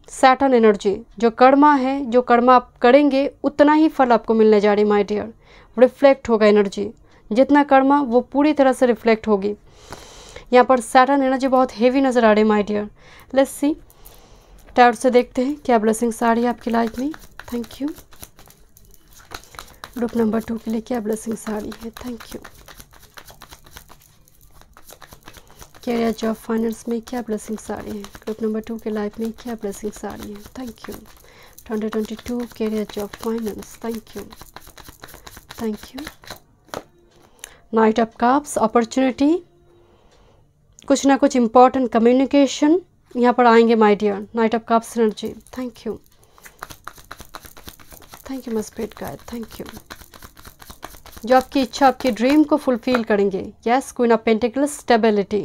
Saturn energy जो कर्मा है जो कर्मा आप करेंगे उतना ही फल आपको मिलने जा रही माय डियर रिफ्लेक्ट होगा एनर्जी जितना कर्मा वो पूरी तरह से रिफ्लेक्ट होगी यहाँ पर सैटन एनर्जी बहुत हेवी नज़र आ रही माय डियर लेट्स सी टायर से देखते हैं क्या ब्लेसिंग आ रही है आपकी लाइफ में thank you group number two के लिए क्या ब्लेसिंग आ रही है thank you career job finance में क्या ब्लेसिंग्स आ रही हैं ग्रुप नंबर टू के लाइफ में क्या ब्लेसिंग्स आ रही हैं thank you 2022 career job finance thank you thank you knight of cups opportunity कुछ ना कुछ इम्पोर्टेंट कम्युनिकेशन यहाँ पर आएंगे my dear knight of cups energy thank you thank you मस्पेट guide thank you जो आपकी इच्छा आपके ड्रीम को फुलफिल करेंगे yes queen of pentacle stability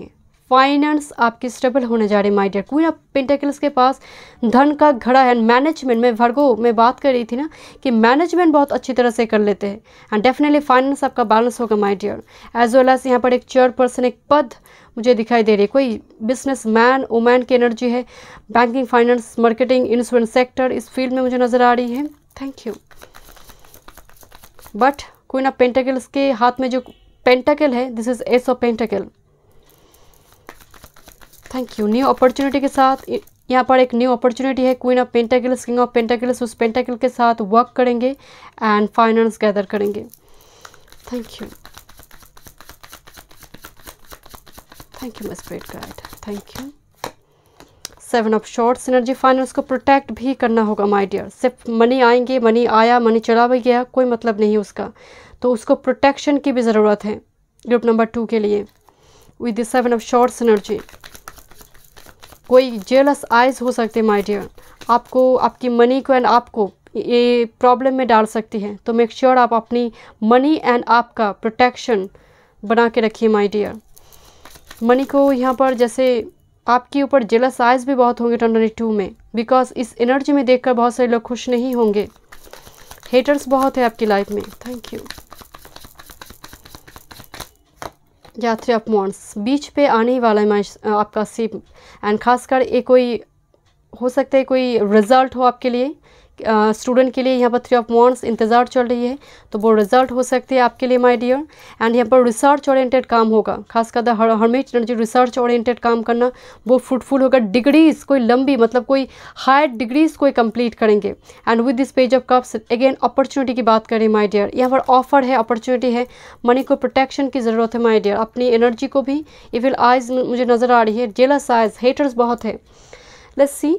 finance आपकी स्टेबल होने जा रही है my dear dear queen of pentacles के पास धन का घड़ा है मैनेजमेंट में वर्गो में बात कर रही थी ना कि मैनेजमेंट बहुत अच्छी तरह से कर लेते हैं एंड डेफिनेटली फाइनेंस आपका बैलेंस होगा my dear dear as well as यहाँ पर एक चेयरपर्सन एक पद मुझे दिखाई दे रही है कोई बिजनेस मैन वुमैन की एनर्जी है banking finance marketing insurance sector इस फील्ड में मुझे नज़र आ रही है thank you but queen of pentacles के हाथ में जो पेंटेकल है this is ace of pentacle thank you new opportunity के साथ यहाँ पर एक न्यू अपॉर्चुनिटी है queen of pentacles king of pentacles उस पेंटाकिल के साथ वर्क करेंगे एंड फाइनेंस गैदर करेंगे थैंक यू थैंक यू मच guide thank you seven of swords energy finance को प्रोटेक्ट भी करना होगा माय डियर सिर्फ मनी आएंगे मनी आया मनी चला भी गया कोई मतलब नहीं उसका तो उसको प्रोटेक्शन की भी ज़रूरत है ग्रुप नंबर टू के लिए with the seven of swords energy कोई जेलस आइज हो सकते माई डियर आपको आपकी मनी को एंड आपको ये प्रॉब्लम में डाल सकती है तो मेक श्योर sure आप अपनी मनी एंड आपका प्रोटेक्शन बना के रखिए माई डियर मनी को यहाँ पर जैसे आपके ऊपर जेलस आइज भी बहुत होंगे ट्वेंटी टू में बिकॉज इस एनर्जी में देखकर बहुत सारे लोग खुश नहीं होंगे हेटर्स बहुत है आपकी लाइफ में थैंक यू यात्री अपमॉन्स बीच पे आने ही वाला है आपका सिप एंड ख़ासकर ये कोई हो सकता है कोई रिज़ल्ट हो आपके लिए स्टूडेंट के लिए यहाँ पर थ्री ऑफ मॉन्स इंतज़ार चल रही है तो वो रिजल्ट हो सकती है आपके लिए माय डियर एंड यहाँ पर रिसर्च ओरिएंटेड काम होगा खासकर हरमेश एनर्जी रिसर्च ओरिएंटेड काम करना वो फ्रूटफुल होगा डिग्रीज कोई लंबी मतलब कोई हायर डिग्रीज कोई कंप्लीट करेंगे and with this page of cups again opportunity की बात करें माई डियर यहाँ पर ऑफर है अपॉर्चुनिटी है मनी को प्रोटेक्शन की ज़रूरत है माई डियर अपनी एनर्जी को भी इफिल आइज मुझे नज़र आ रही है जेलस आइज हेटर्स बहुत है let's see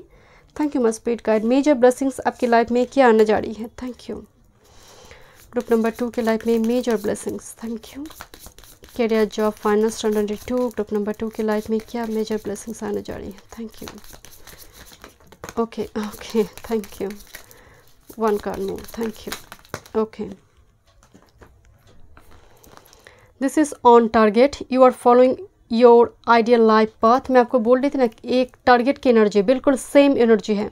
thank you my spirit guide major blessings आपकी लाइफ में क्या आना जा रही है thank you group number two के लाइफ में major blessings thank you career job finance standard two group number two की लाइफ में क्या मेजर ब्लेसिंग्स आने जा रही हैं thank you okay okay thank you one card more thank you okay this is on target you are following your ideal life path मैं आपको बोल रही थी ना एक टारगेट की एनर्जी बिल्कुल सेम एनर्जी है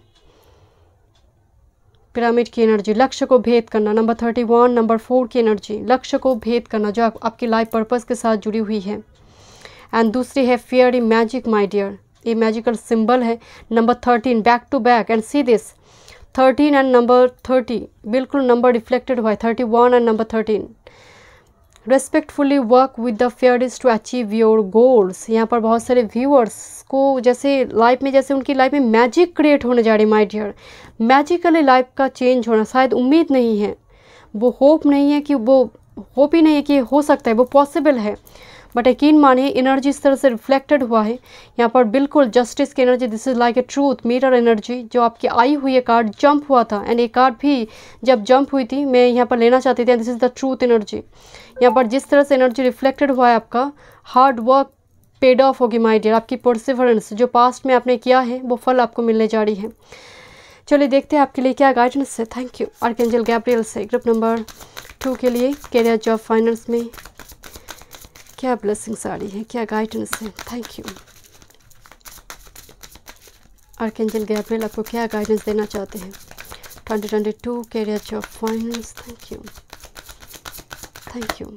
पिरामिड की एनर्जी लक्ष्य को भेद करना number thirty one number four की एनर्जी लक्ष्य को भेद करना जो आप, आपकी लाइफ पर्पज़ के साथ जुड़ी हुई है एंड दूसरी है fair in magic my dear ये मैजिकल सिंबल है number thirteen back to back and see this thirteen and number thirty बिल्कुल नंबर रिफ्लेक्टेड हुआ है thirty one and number thirteen respectfully work with the fairest to achieve your goals यहाँ पर बहुत सारे viewers को जैसे लाइफ में जैसे उनकी लाइफ में मैजिक क्रिएट होने जा रही माई डियर मैजिकली लाइफ का चेंज होना शायद उम्मीद नहीं है वो होप नहीं है कि वो होप ही नहीं है कि हो सकता है वो पॉसिबल है बट यकीन मानिए एनर्जी इस तरह से रिफ्लेक्टेड हुआ है यहाँ पर बिल्कुल जस्टिस की energy this is like a truth mirror energy जो आपकी आई हुई है कार्ड जंप हुआ था एंड ये कार्ड भी जब जंप हुई थी मैं यहाँ पर लेना चाहती थी this is the truth energy यहाँ पर जिस तरह से एनर्जी रिफ्लेक्टेड हुआ है आपका हार्ड वर्क पेड ऑफ होगी माय डियर आपकी परसिवरेंस जो पास्ट में आपने किया है वो फल आपको मिलने जा रही है चलिए देखते हैं आपके लिए क्या गाइडेंस है थैंक यू आर्केंजल गैब्रियल से ग्रुप नंबर टू के लिए कैरियर जॉब फाइनेंस में क्या ब्लेसिंग्स आ रही है क्या गाइडेंस है थैंक यू आर्केंजल गैब्रियल आपको क्या गाइडेंस देना चाहते हैं twenty twenty two career job finance thank you thank you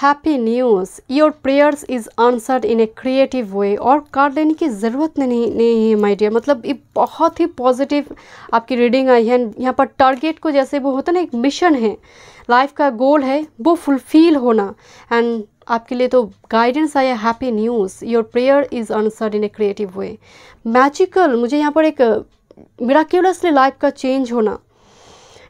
happy news your prayers is answered in a creative way और कार्ड लेने की ज़रूरत नहीं नहीं है माय डियर मतलब ये बहुत ही पॉजिटिव आपकी रीडिंग आई है यहाँ पर टारगेट को जैसे वो होता है ना एक मिशन है लाइफ का गोल है वो फुलफिल होना एंड आपके लिए तो गाइडेंस आया happy news your prayer is answered in a creative way magical मुझे यहाँ पर एक मिराक्यूलसली लाइफ का चेंज होना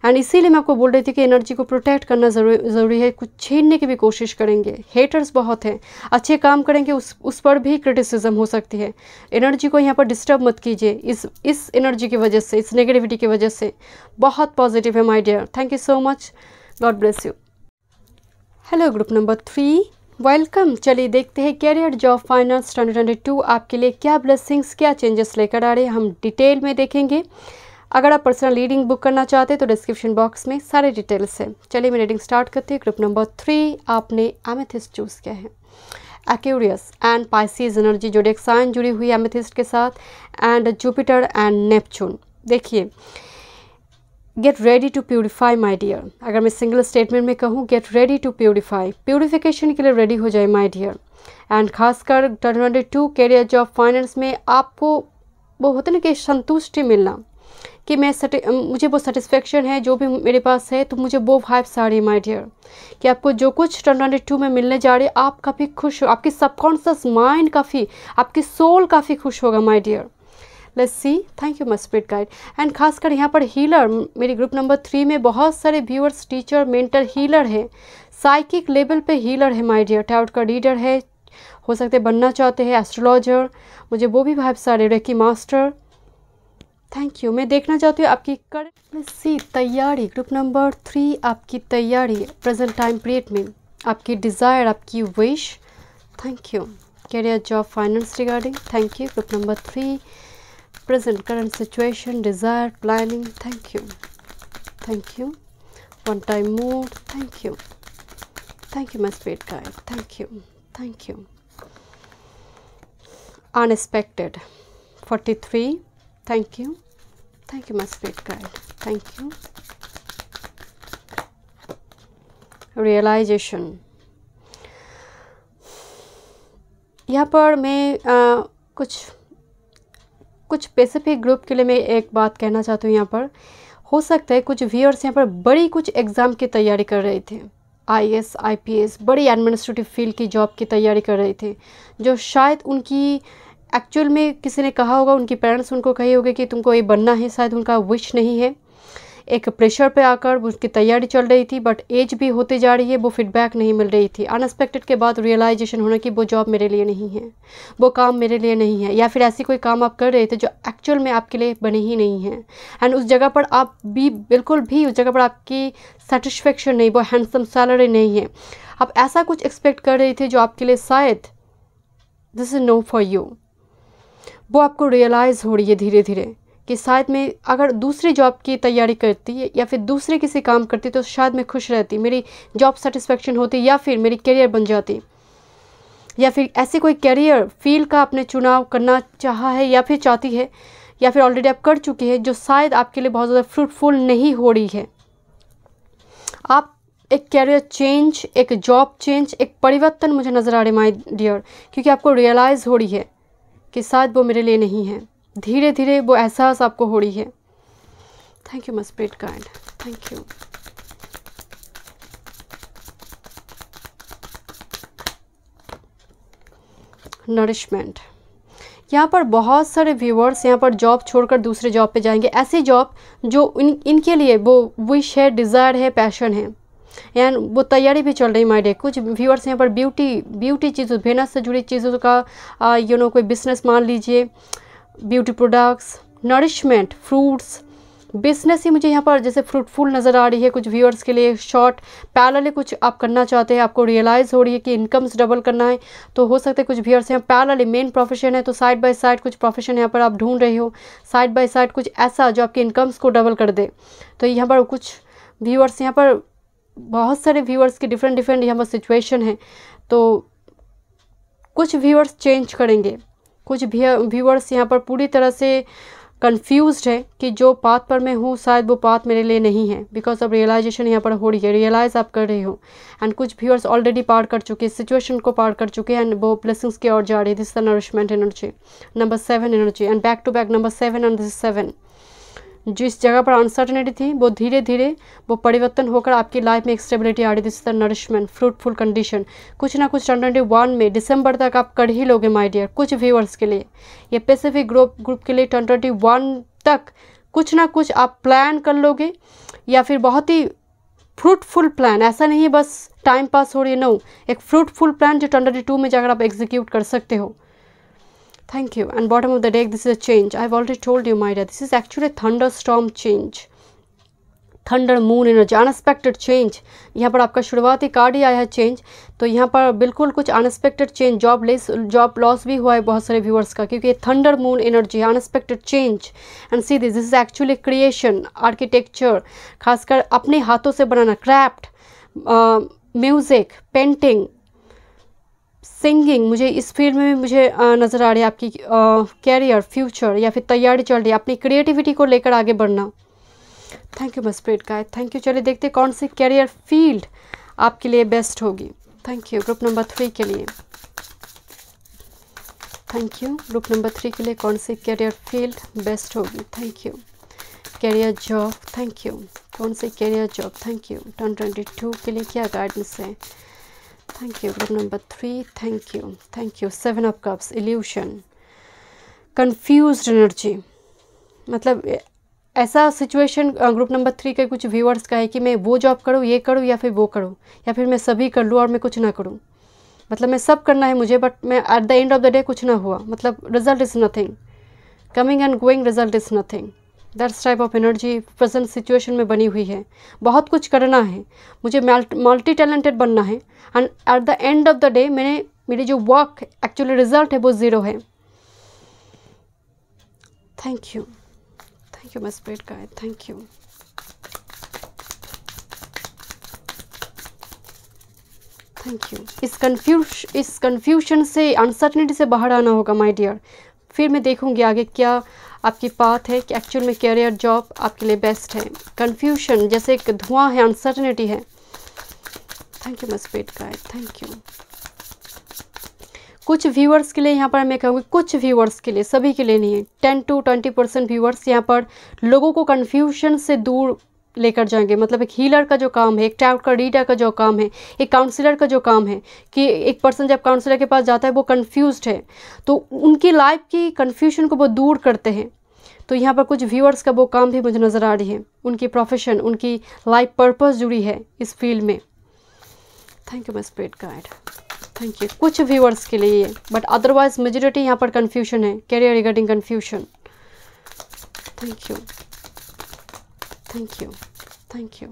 एंड इसीलिए मैं आपको बोल रही थी कि एनर्जी को प्रोटेक्ट करना जरूरी ज़रूरी है कुछ छीनने की भी कोशिश करेंगे हेटर्स बहुत हैं अच्छे काम करेंगे उस उस पर भी क्रिटिसिज्म हो सकती है एनर्जी को यहाँ पर डिस्टर्ब मत कीजिए इस इस एनर्जी की वजह से इस नेगेटिविटी की वजह से बहुत पॉजिटिव है my dear thank you so much God bless you hello group number three welcome चलिए देखते हैं career job finance twenty two आपके लिए क्या ब्लेसिंग्स क्या चेंजेस लेकर आ रहे हैं हम डिटेल में देखेंगे अगर आप पर्सनल रीडिंग बुक करना चाहते हैं तो डिस्क्रिप्शन बॉक्स में सारे डिटेल्स हैं चलिए मैं रीडिंग स्टार्ट करती हूँ ग्रुप नंबर थ्री आपने एमेथिस चूज़ किया है एक्यूरियस एंड पाइसिस एनर्जी जो डेक्साइन जुड़ी हुई एमेथिस्ट के साथ एंड जुपिटर एंड नेपचून देखिए get ready to purify my dear अगर मैं सिंगल स्टेटमेंट में कहूँ get ready to purify purification के लिए रेडी हो जाए माई डियर एंड खासकर twenty two career job finance में आपको वो होता ना कि संतुष्टि मिलना कि मैं मुझे वो सेटिस्फेक्शन है जो भी मेरे पास है तो मुझे वो फाइव आ माय माई डियर कि आपको जो कुछ ट्वेंटी टू में मिलने जा रहे आप काफ़ी खुश हो आपकी सबकॉन्शियस माइंड काफ़ी आपकी सोल काफ़ी खुश होगा my dear let's see thank you my spirit guide and खासकर यहाँ पर हीलर मेरी ग्रुप नंबर थ्री में बहुत सारे व्यूअर्स टीचर मेंटर हीलर है साइकिक लेवल पे हीलर है माय डियर टाउट का रीडर है हो सकते बनना चाहते हैं एस्ट्रोलॉजर मुझे वो भी भाई सारे रेकी मास्टर थैंक यू मैं देखना चाहती हूँ आपकी सी तैयारी ग्रुप नंबर थ्री आपकी तैयारी प्रेजेंट टाइम पीरियड में आपकी डिज़ायर आपकी wish thank you career job finance regarding thank you group number three present current situation desire planning thank you thank you one time mood thank you thank you my spirit guide thank you thank you unexpected forty three thank you thank you my spirit guide thank you realisation यहाँ पर मैं आ, कुछ कुछ specific group के लिए मैं एक बात कहना चाहती हूँ यहाँ पर हो सकता है कुछ व्यूअर्स यहाँ पर बड़ी कुछ एग्ज़ाम की तैयारी कर रहे थे आईएएस आईपीएस बड़ी एडमिनिस्ट्रेटिव फील्ड की जॉब की तैयारी कर रहे थे जो शायद उनकी एक्चुअल में किसी ने कहा होगा उनकी पेरेंट्स उनको कही होगी कि तुमको ये बनना है शायद उनका विश नहीं है एक प्रेशर पे आकर उसकी तैयारी चल रही थी बट एज भी होते जा रही है वो फीडबैक नहीं मिल रही थी अनएक्सपेक्टेड के बाद रियलाइजेशन होना कि वो जॉब मेरे लिए नहीं है वो काम मेरे लिए नहीं है या फिर ऐसी कोई काम आप कर रहे थे जो एक्चुअल में आपके लिए बने ही नहीं है एंड उस जगह पर आप भी बिल्कुल भी उस जगह पर आपकी सेटिस्फेक्शन नहीं वो हैंडसम सैलरी नहीं है आप ऐसा कुछ एक्सपेक्ट कर रहे थे जो आपके लिए शायद this is no for you वो आपको रियलाइज़ हो रही है धीरे धीरे कि शायद मैं अगर दूसरी जॉब की तैयारी करती या फिर दूसरे किसी काम करती तो शायद मैं खुश रहती मेरी जॉब सेटिस्फेक्शन होती या फिर मेरी करियर बन जाती या फिर ऐसे कोई करियर फील्ड का आपने चुनाव करना चाहा है या फिर चाहती है या फिर ऑलरेडी आप कर चुकी है जो शायद आपके लिए बहुत ज़्यादा फ्रूटफुल नहीं हो रही है आप एक कैरियर चेंज एक जॉब चेंज एक परिवर्तन मुझे नज़र आ रहा है माई डियर क्योंकि आपको रियलाइज़ हो रही है के साथ वो मेरे लिए नहीं है धीरे धीरे वो एहसास आपको हो रही है thank you my spirit card thank you nourishment यहाँ पर बहुत सारे व्यूअर्स यहाँ पर जॉब छोड़कर दूसरे जॉब पे जाएंगे ऐसी जॉब जो इन इनके लिए वो विश है डिज़ायर है पैशन है एंड वो तैयारी भी चल रही माई कुछ व्यूअर्स यहाँ पर ब्यूटी ब्यूटी चीज़ों भेनस से जुड़ी चीज़ों का यू नो कोई बिजनेस मान लीजिए beauty products nourishment fruits business ही मुझे यहाँ पर जैसे फ्रूटफुल नज़र आ रही है कुछ व्यूअर्स के लिए शॉर्ट पैरल कुछ आप करना चाहते हैं आपको रियलाइज़ हो रही है कि इनकम्स डबल करना है तो हो सकता है कुछ व्यूअर्स यहाँ पैरल मेन प्रोफेशन है तो साइड बाय साइड कुछ प्रोफेशन यहाँ पर आप ढूंढ रहे हो साइड बाय साइड कुछ ऐसा जो आपके इनकम्स को डबल कर दे तो यहाँ पर कुछ व्यूअर्स यहाँ पर बहुत सारे व्यूअर्स के डिफरेंट डिफरेंट यहाँ पर सिचुएशन है तो कुछ व्यूअर्स चेंज करेंगे कुछ व्यूअर्स यहाँ पर पूरी तरह से कन्फ्यूज है कि जो पाथ पर मैं हूँ शायद वो पाथ मेरे लिए नहीं है बिकॉज अब रियलाइजेशन यहाँ पर हो रही है रियलाइज़ आप कर रहे हो एंड कुछ व्यूअर्स ऑलरेडी पार कर चुके हैं सिचुएशन को पार कर चुके हैं एंड वो ब्लेसिंग्स की ओर जा रही है this the nourishment energy number seven energy and back to back number seven and this seven जिस जगह पर अनसर्टनिटी थी वो धीरे धीरे वो परिवर्तन होकर आपकी लाइफ में एक स्टेबिलिटी आ रही थी जिस नरिशमेंट फ्रूटफुल कंडीशन कुछ ना कुछ ट्वेंटी वन में दिसंबर तक आप कर ही लोगे माय डियर कुछ व्यूअर्स के लिए ये पेसिफिक ग्रुप ग्रुप के लिए ट्वेंटी वन तक कुछ ना कुछ आप प्लान कर लोगे या फिर बहुत ही फ्रूटफुल प्लान ऐसा नहीं है बस टाइम पास हो रही है नो एक फ्रूटफुल प्लान जो ट्वेंटी टू में जाकर आप एग्जीक्यूट कर सकते हो thank you and bottom of the deck this is a change i've already told you my dear this is actually thunderstorm change thunder moon energy unexpected change यहाँ पर आपका शुरुआती कार्ड ही आया है चेंज तो यहाँ पर बिल्कुल कुछ unexpected change job less job loss भी हुआ है बहुत सारे व्यूअर्स का क्योंकि thunder moon energy unexpected change and see this this is actually creation architecture खासकर अपने हाथों से बनाना क्राफ्ट म्यूज़िक पेंटिंग सिंगिंग मुझे इस फील्ड में भी मुझे नज़र आ रही है आपकी कैरियर फ्यूचर या फिर तैयारी चल रही है अपनी क्रिएटिविटी को लेकर आगे बढ़ना thank you my spirit guide thank you चलिए देखते कौन सी कैरियर फील्ड आपके लिए बेस्ट होगी thank you group number three के लिए thank you group number three के लिए कौन सी कैरियर फील्ड बेस्ट होगी thank you career job thank you कौन सी career job thank you ten twenty two के लिए क्या गाइडेंस है thank you group number three thank you thank you seven of cups illusion confuse energy मतलब ऐसा situation group number three के कुछ व्यूअर्स का है कि मैं वो जॉब करूँ ये करूँ या फिर वो करूँ या फिर मैं सभी कर लूँ और मैं कुछ ना करूँ मतलब मैं सब करना है मुझे बट मैं at the end of the day कुछ ना हुआ मतलब result is nothing coming and going result is nothing that's type of energy present situation में बनी हुई है बहुत कुछ करना है मुझे मल्टी टैलेंटेड बनना है and at the end of the day मैंने मेरी जो वर्क एक्चुअली रिजल्ट है वो ज़ीरो है thank you thank you my spread का थैंक यू थैंक यू इस कन्फ्यूश इस कन्फ्यूशन से अनसर्टनिटी से बाहर आना होगा माय डियर फिर मैं देखूंगी आगे क्या आपकी पाथ है कि एक्चुअल में करियर जॉब आपके लिए बेस्ट है कन्फ्यूशन जैसे एक धुआं है अनसर्टनिटी है थैंक यू मस्पेट का थैंक यू कुछ व्यूअर्स के लिए यहाँ पर मैं कहूँगी कुछ व्यूअर्स के लिए सभी के लिए नहीं है ten to twenty percent viewers यहाँ पर लोगों को कन्फ्यूशन से दूर लेकर जाएंगे मतलब एक हीलर का जो काम है एक टाउट का रीडर का जो काम है एक काउंसलर का जो काम है कि एक पर्सन जब काउंसलर के पास जाता है वो कन्फ्यूज है तो उनकी लाइफ की कन्फ्यूजन को वो दूर करते हैं तो यहाँ पर कुछ व्यूअर्स का वो काम भी मुझे नज़र आ रही है उनकी प्रोफेशन उनकी लाइफ पर्पस जुड़ी है इस फील्ड में thank you my spirit guide thank you कुछ व्यूअर्स के लिए बट अदरवाइज मेजोरिटी यहाँ पर कन्फ्यूजन है career regarding confusion thank you thank you thank you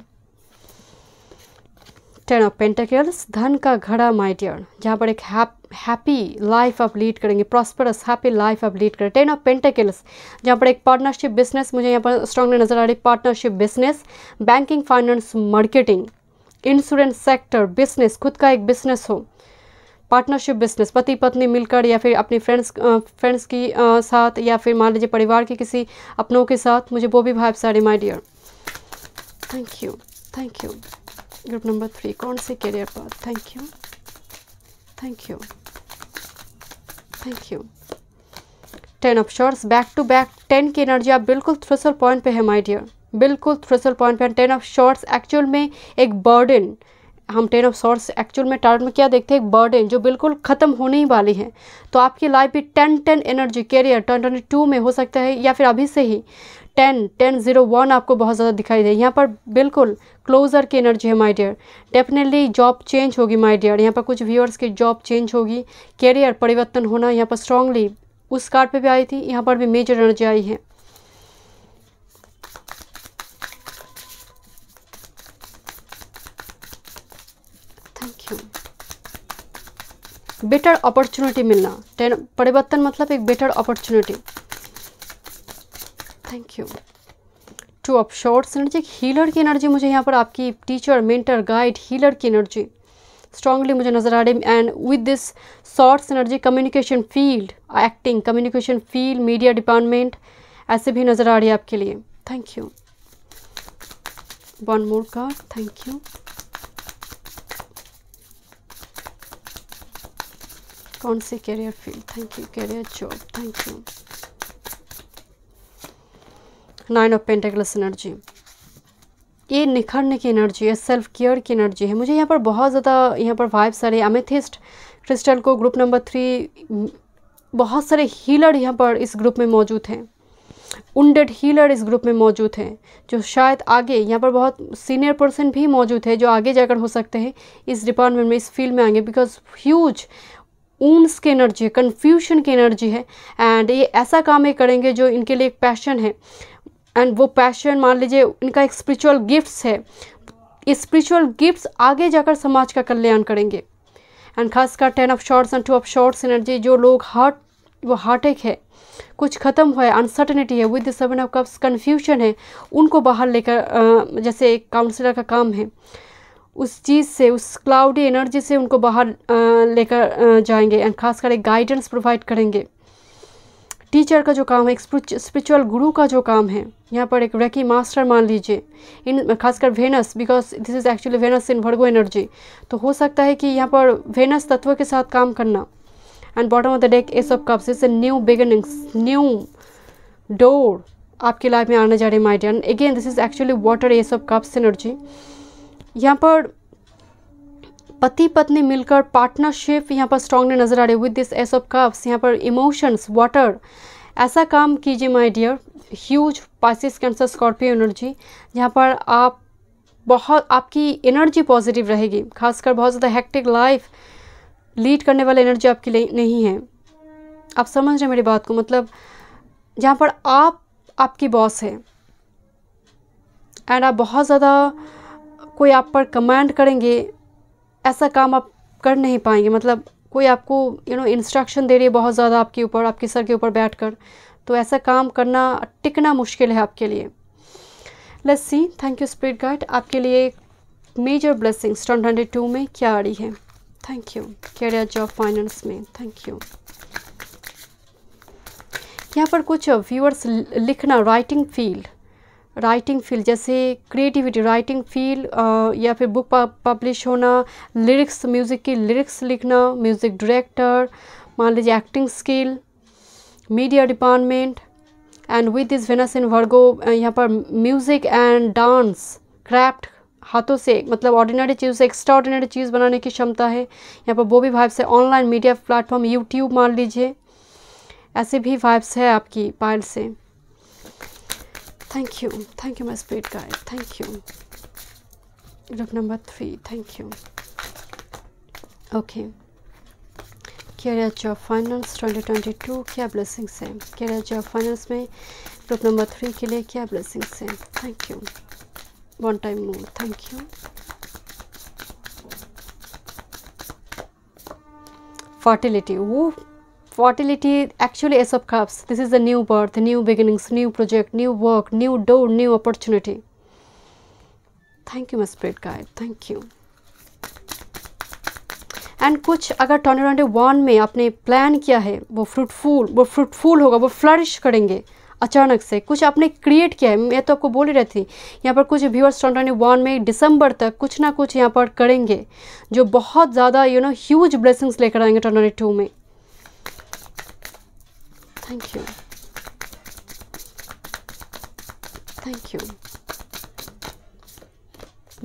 ten of pentacles धन का घड़ा माय डियर जहाँ पर एक हैप्पी लाइफ आप लीड करेंगे प्रॉस्परस हैप्पी लाइफ आप लीड करें टेन ऑफ पेंटेकल्स जहाँ पर एक पार्टनरशिप बिजनेस मुझे यहाँ पर स्ट्रांगली नजर आ रही partnership business banking finance marketing insurance sector business खुद का एक बिजनेस हो पार्टनरशिप बिजनेस पति पत्नी मिलकर या फिर अपनी फ्रेंड्स फ्रेंड्स की आ, साथ या फिर मान लीजिए परिवार के किसी अपनों के साथ मुझे वो भी भाई सारे my dear thank you thank you group number three कौन से कैरियर पर thank you thank you thank you ten of swords back to back ten की एनर्जी आप बिल्कुल थ्रेसल पॉइंट पे है माय डियर बिल्कुल थ्रेसल पॉइंट पे है टेन ऑफ शॉर्ट्स एक्चुअल में एक बर्डन हम टेन ऑफ शॉर्ट्स एक्चुअल में टारट में क्या देखते हैं एक बर्डन जो बिल्कुल ख़त्म होने ही वाली है तो आपकी लाइफ भी ten ten energy career ten ten two में हो सकता है या फिर अभी से ही टेन टेन जीरो वन आपको बहुत ज़्यादा दिखाई दे यहाँ पर बिल्कुल क्लोजर की एनर्जी है my dear definitely job change होगी माय डियर यहाँ पर कुछ व्यूअर्स की जॉब चेंज होगी कैरियर परिवर्तन होना यहाँ पर स्ट्रांगली उस कार्ड पे भी आई थी यहाँ पर भी मेजर एनर्जी आई है थैंक यू बेटर अपॉर्चुनिटी मिलना परिवर्तन मतलब एक better opportunity thank you two of swords energy एक हीलर की एनर्जी मुझे यहाँ पर आपकी टीचर मेंटर गाइड हीलर की एनर्जी स्ट्रांगली मुझे नज़र आ रही and with this swords energy communication field acting communication field media department ऐसे भी नज़र आ रही है आपके लिए thank you one more card thank you कौन सी career field thank you career job thank you nine of pentacles energy ये निखरने की एनर्जी है सेल्फ केयर की एनर्जी है मुझे यहाँ पर बहुत ज़्यादा यहाँ पर वाइब्स आ रही है अमेथिस्ट क्रिस्टल को ग्रुप नंबर थ्री बहुत सारे हीलर यहाँ पर इस ग्रुप में मौजूद हैं उनडेड हीलर इस ग्रुप में मौजूद हैं जो शायद आगे यहाँ पर बहुत सीनियर पर्सन भी मौजूद है जो आगे जाकर हो सकते हैं इस डिपार्टमेंट में इस फील्ड में आएंगे बिकॉज ह्यूज ऊन्स की एनर्जी है कन्फ्यूशन की एनर्जी है एंड ये ऐसा काम ये करेंगे जो इनके लिए एक पैशन है एंड वो पैशन मान लीजिए इनका एक स्पिरिचुअल गिफ्ट्स है स्पिरिचुअल गिफ्ट्स आगे जाकर समाज का कल्याण करेंगे एंड खासकर ten of swords and two of swords energy जो लोग हार्ट वो हार्ट एक है कुछ ख़त्म हुआ है अनसर्टनिटी है with the seven of cups confusion है उनको बाहर लेकर जैसे एक काउंसलर का काम है उस चीज़ से उस क्लाउडी एनर्जी से उनको बाहर लेकर जाएंगे एंड खासकर एक गाइडेंस प्रोवाइड करेंगे टीचर का जो काम है एक स्पिरिचुअल गुरु का जो काम है यहाँ पर एक रैकी मास्टर मान लीजिए इन खासकर Venus because this is actually Venus in Virgo energy तो हो सकता है कि यहाँ पर वेनस तत्व के साथ काम करना and bottom of the deck ace of cups is a new beginnings new door आपकी लाइफ में आने जा रही my dear again this is actually water ace of cups energy यहाँ पर पति पत्नी मिलकर पार्टनरशिप यहाँ पर स्ट्रांगली नजर आ रही है with this ace of cups यहाँ पर इमोशंस वाटर ऐसा काम कीजिए my dear huge Pisces Cancer Scorpio energy यहाँ पर आप बहुत आपकी एनर्जी पॉजिटिव रहेगी खासकर बहुत ज़्यादा हैक्टिक लाइफ लीड करने वाली एनर्जी आपकी नहीं है आप समझ रहे मेरी बात को मतलब जहाँ पर आप आपकी बॉस है एंड आप बहुत ज़्यादा कोई आप पर कमांड करेंगे ऐसा काम आप कर नहीं पाएंगे मतलब कोई आपको यू नो इंस्ट्रक्शन दे रही है बहुत ज़्यादा आपके ऊपर आपके सर के ऊपर बैठ कर तो ऐसा काम करना टिकना मुश्किल है आपके लिए let's see thank you spirit guide आपके लिए major blessings ten hundred two में क्या आ रही है thank you career job finance में थैंक यू यहाँ पर कुछ व्यूअर्स लिखना राइटिंग फील्ड राइटिंग फील्ड जैसे क्रिएटिविटी राइटिंग फील्ड या फिर बुक पब्लिश होना लिरिक्स म्यूज़िक की लिरिक्स लिखना म्यूज़िक डायरेक्टर मान लीजिए acting skill media department and with this Venus in Virgo यहाँ पर म्यूज़िक एंड डांस क्राफ्ट हाथों से मतलब ऑर्डिनरी चीज़ से एक्स्ट्रा ऑर्डिनरी चीज़ बनाने की क्षमता है यहाँ पर वो भी वाइब्स है ऑनलाइन मीडिया प्लेटफॉर्म यूट्यूब मान लीजिए ऐसे भी वाइब्स है आपकी पायल से Thank you. Thank you, my spirit guide. Thank you. Group number three. Thank you. Okay. Career Job finance 2022 Kya blessings same. Career Job Finals me. group number three के लिए क्या blessings हैं Thank you. One time more. Thank you. Fertility. वो fertility actually ace of cups this is a new birth new beginnings new project new work new door new opportunity thank you my spirit guide thank you and कुछ अगर turn around one में आपने plan किया है वो fruitful वो fruitful होगा वो फ्लरिश करेंगे अचानक से कुछ आपने क्रिएट किया है मैं तो आपको बोल ही रही थी यहाँ पर कुछ व्यूअर्स टर्न अराउंड वन में दिसंबर तक कुछ ना कुछ यहाँ पर करेंगे जो बहुत ज़्यादा यू नो ह्यूज ब्लेसिंग्स लेकर आएंगे टर्न अराउंड टू में Thank you. Thank you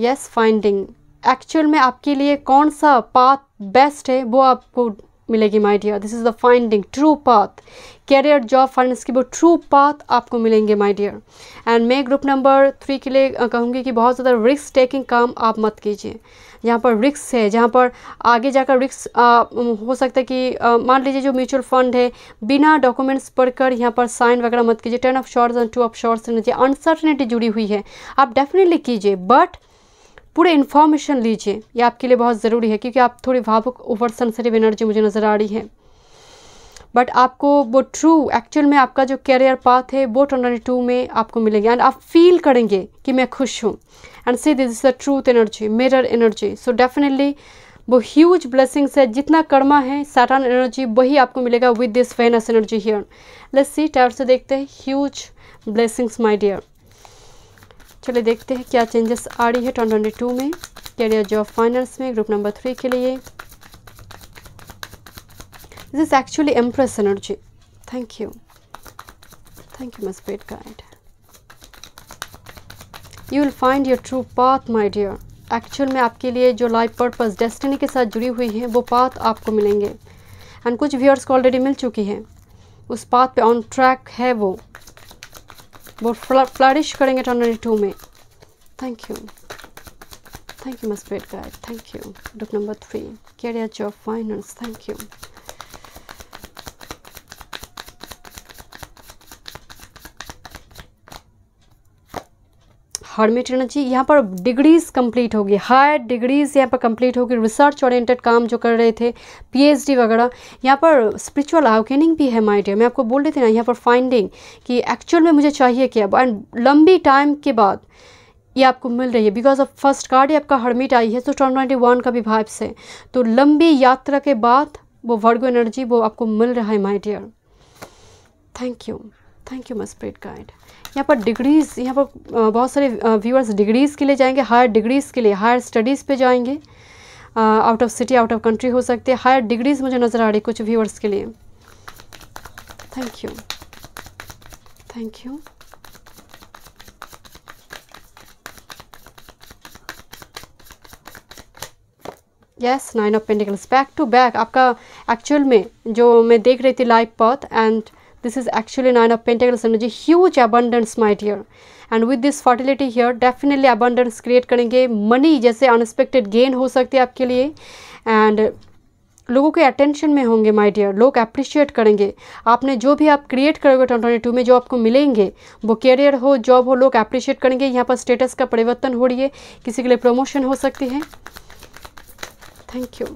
yes finding actual में आपके लिए कौन सा पाथ बेस्ट है वो आपको मिलेगी my dear this is the finding true path career job finance की वो ट्रू पाथ आपको मिलेंगे माय डियर एंड मैं ग्रुप नंबर थ्री के लिए कहूँगी कि बहुत ज़्यादा रिस्क टेकिंग काम आप मत कीजिए यहाँ पर रिक्स है जहाँ पर आगे जाकर रिक्स हो सकता है कि मान लीजिए जो म्यूचुअल फंड है बिना डॉक्यूमेंट्स पढ़कर यहाँ पर साइन वगैरह मत कीजिए ten of swords and two of swords लीजिए अनसर्टनिटी जुड़ी हुई है आप डेफिनेटली कीजिए बट पूरे इन्फॉर्मेशन लीजिए ये आपके लिए बहुत ज़रूरी है क्योंकि आप थोड़ी भावुक ओवर सेंसिटिव एनर्जी मुझे नज़र आ रही है बट आपको वो ट्रू एक्चुअल में आपका जो करियर पाथ है वो ट्वेंटी टू में आपको मिलेगा एंड आप फील करेंगे कि मैं खुश हूँ and see this is the truth energy mirror energy so definitely वो ह्यूज ब्लेसिंग्स है जितना कर्मा है सैटर्न एनर्जी वही आपको मिलेगा with this Venus energy here let's see टायर से देखते हैं ह्यूज ब्लेसिंग्स माय डियर चलिए देखते हैं क्या चेंजेस आ रही है ट्वेंटी टू में करियर जॉब फाइनेंस में ग्रुप नंबर थ्री के लिए This is actually Empress energy. Thank you. Thank you, my spirit guide. You will find your true path my dear actual में आपके लिए जो लाइफ पर्पज डेस्टिनी के साथ जुड़ी हुई है वो पाथ आपको मिलेंगे एंड कुछ व्यूअर्स को ऑलरेडी मिल चुकी हैं उस पाथ पे ऑन ट्रैक है वो वो फ्लारिश करेंगे टर्न टू में thank you thank you my spirit guide thank you डुक number three career job finance thank you hermit energy यहाँ पर डिग्रीज कंप्लीट होगी हायर डिग्रीज यहाँ पर कंप्लीट होगी रिसर्च ओरिएंटेड काम जो कर रहे थे पीएचडी वगैरह यहाँ पर स्पिरिचुअल आउकेनिंग भी है माई मैं आपको बोल रही थी ना यहाँ पर फाइंडिंग कि एक्चुअल में मुझे चाहिए क्या एंड लंबी टाइम के बाद ये आपको मिल रही है बिकॉज ऑफ फर्स्ट कार्ड ये आपका हरमिट आई है तो ट्वेंटी वन का भी वाइब्स से तो लंबी यात्रा के बाद वो वर्गो एनर्जी वो आपको मिल रहा है my dear thank you thank you my spirit guide यहाँ पर डिग्रीज़ यहाँ पर बहुत सारे व्यूअर्स डिग्रीज़ के लिए जाएंगे हायर डिग्रीज़ के लिए हायर स्टडीज़ पे जाएंगे out of city out of country हो सकते हैं हायर डिग्रीज़ मुझे नज़र आ रही कुछ व्यूअर्स के लिए thank you thank you yes nine of pentacles back to back आपका एक्चुअल में जो मैं देख रही थी live path and this is actually nine of pentacles energy huge abundance my dear and with this fertility here definitely abundance create करेंगे money जैसे unexpected gain हो सकती है आपके लिए एंड लोगों के अटेंशन में होंगे माय डियर लोग अप्रिशिएट करेंगे आपने जो भी आप क्रिएट करोगे ट्वेंटी टू में जो आपको मिलेंगे वो कैरियर हो जॉब हो लोग अप्रिशिएट करेंगे यहाँ पर स्टेटस का परिवर्तन हो रही है किसी के लिए प्रमोशन हो सकती है thank you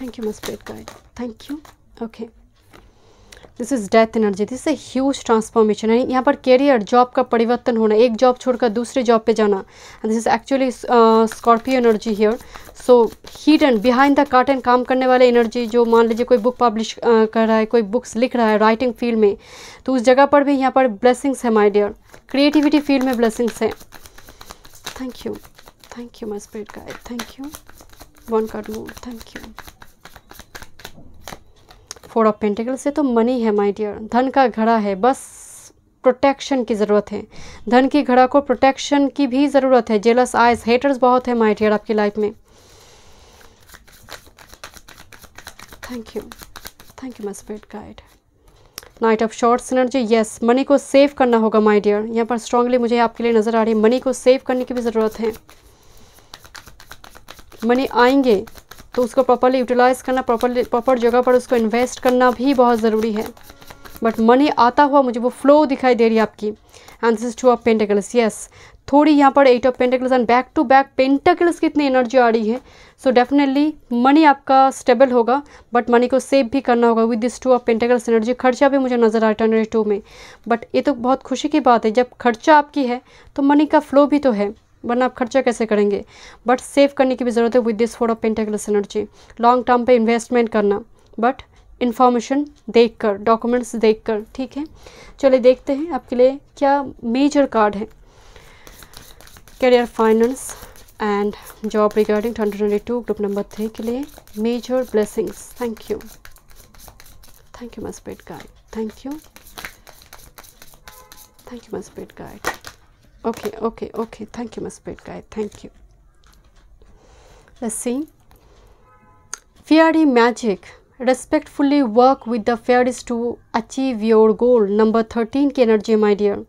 thank you my spirit guide thank you okay this is death energy this a huge transformation यानी यहाँ पर कैरियर जॉब का परिवर्तन होना एक जॉब छोड़कर दूसरे जॉब पे जाना this is actually Scorpio energy here so and behind the cart and काम करने वाले एनर्जी जो मान लीजिए कोई बुक पब्लिश uh, कर रहा है कोई बुक्स लिख रहा है राइटिंग फील्ड में तो उस जगह पर भी यहाँ पर ब्लेसिंग्स है माई डियर क्रिएटिविटी फील्ड में ब्लेसिंग्स हैं thank you thank you my spirit guide thank you one card more thank you four of pentacles है तो मनी है माय डियर धन का घड़ा है बस प्रोटेक्शन की ज़रूरत है धन की घड़ा को प्रोटेक्शन की भी ज़रूरत है जेलस आइज हेटर्स बहुत है माय डियर आपकी लाइफ में thank you thank you my spirit guide knight of short synergy yes money को सेव करना होगा माई डियर यहाँ पर स्ट्रांगली मुझे आपके लिए नज़र आ रही है मनी को सेव करने की भी ज़रूरत है मनी आएंगे तो उसको प्रॉपरली यूटिलाइज करना प्रॉपरली प्रॉपर जगह पर उसको इन्वेस्ट करना भी बहुत ज़रूरी है बट मनी आता हुआ मुझे वो फ्लो दिखाई दे रही है आपकी and is two of pentacles yes थोड़ी यहाँ पर eight of pentacles and back to back pentacles की इतनी एनर्जी आ रही है सो डेफिनेटली मनी आपका स्टेबल होगा बट मनी को सेव भी करना होगा with this two of pentacles energy खर्चा भी मुझे नज़र आ रहा है टर्नरी टू में बट ये तो बहुत खुशी की बात है जब खर्चा आपकी है तो मनी का फ्लो भी तो है वरना आप खर्चा कैसे करेंगे बट सेव करने की भी ज़रूरत है with this four of pentacles energy long term पे इन्वेस्टमेंट करना बट इन्फॉर्मेशन देखकर डॉक्यूमेंट्स देखकर ठीक है चलिए देखते हैं आपके लिए क्या मेजर कार्ड है career finance and job regarding twenty twenty two group number three के लिए major blessings thank you thank you my spirit guide thank you thank you my spirit guide okay okay okay thank you miss big guy thank you let's see fairy magic respectfully work with the fairies to achieve your goal number 13 की energy my dear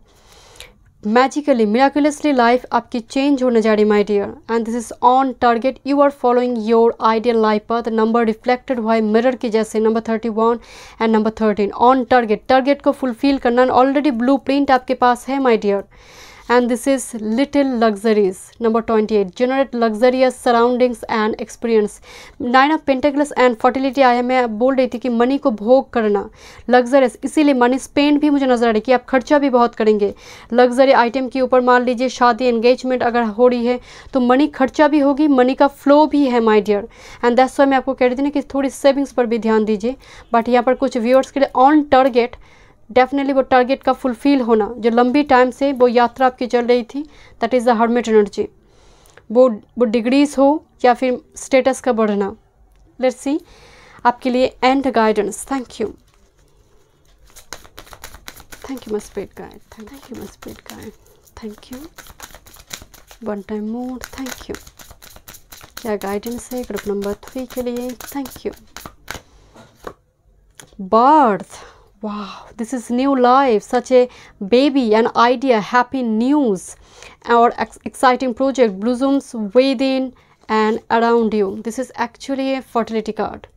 magically miraculously life आपकी change होने जा रही my dear and this is on target you are following your ideal life path number reflected हुआ है mirror की जैसे number thirty one and number thirteen on target target को fulfil करना ऑलरेडी ब्लू प्रिंट आपके पास है my dear and this is little luxuries number 28 generate luxurious surroundings and experience nine of pentacles and fertility आया मैं uh, बोल रही थी कि मनी को भोग करना लग्जरियस इसीलिए मनी स्पेंड भी मुझे नजर आ रही है कि आप खर्चा भी बहुत करेंगे लग्जरी आइटम के ऊपर मान लीजिए शादी एंगेजमेंट अगर हो रही है तो मनी खर्चा भी होगी मनी का फ्लो भी है my dear and that's why मैं आपको कह रही थी ना कि थोड़ी सेविंग्स पर भी ध्यान दीजिए बट यहाँ पर कुछ व्यूअर्स के लिए ऑन टारगेट डेफिनेटली वो टारगेट का फुलफ़िल होना जो लंबी टाइम से वो यात्रा आपकी चल रही थी that is the hermit energy वो वो डिग्रीज हो या फिर स्टेटस का बढ़ना लेट्स सी आपके लिए and guidance thank you thank you my spirit guide thank you my spirit you thank you one time you thank you क्या गाइडेंस है ग्रुप नंबर थ्री के लिए thank you birth wow this is new life such a baby an idea happy news or ex exciting project blossoms within and around you this is actually a fertility card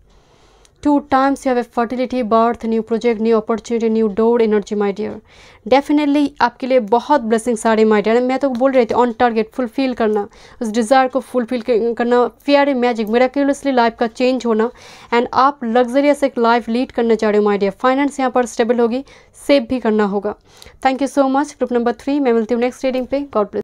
two times you have a fertility birth new project new opportunity new door energy my dear definitely आपके लिए बहुत blessings आ रही my dear मैं तो बोल रही थी on target fulfill करना उस desire को fulfill करना fear magic miraculously life का change होना and आप luxurious एक life lead करना चाह रहे हो my dear finance यहाँ पर stable होगी save भी करना होगा thank you so much group number three मैं मिलती हूँ next reading पे god bless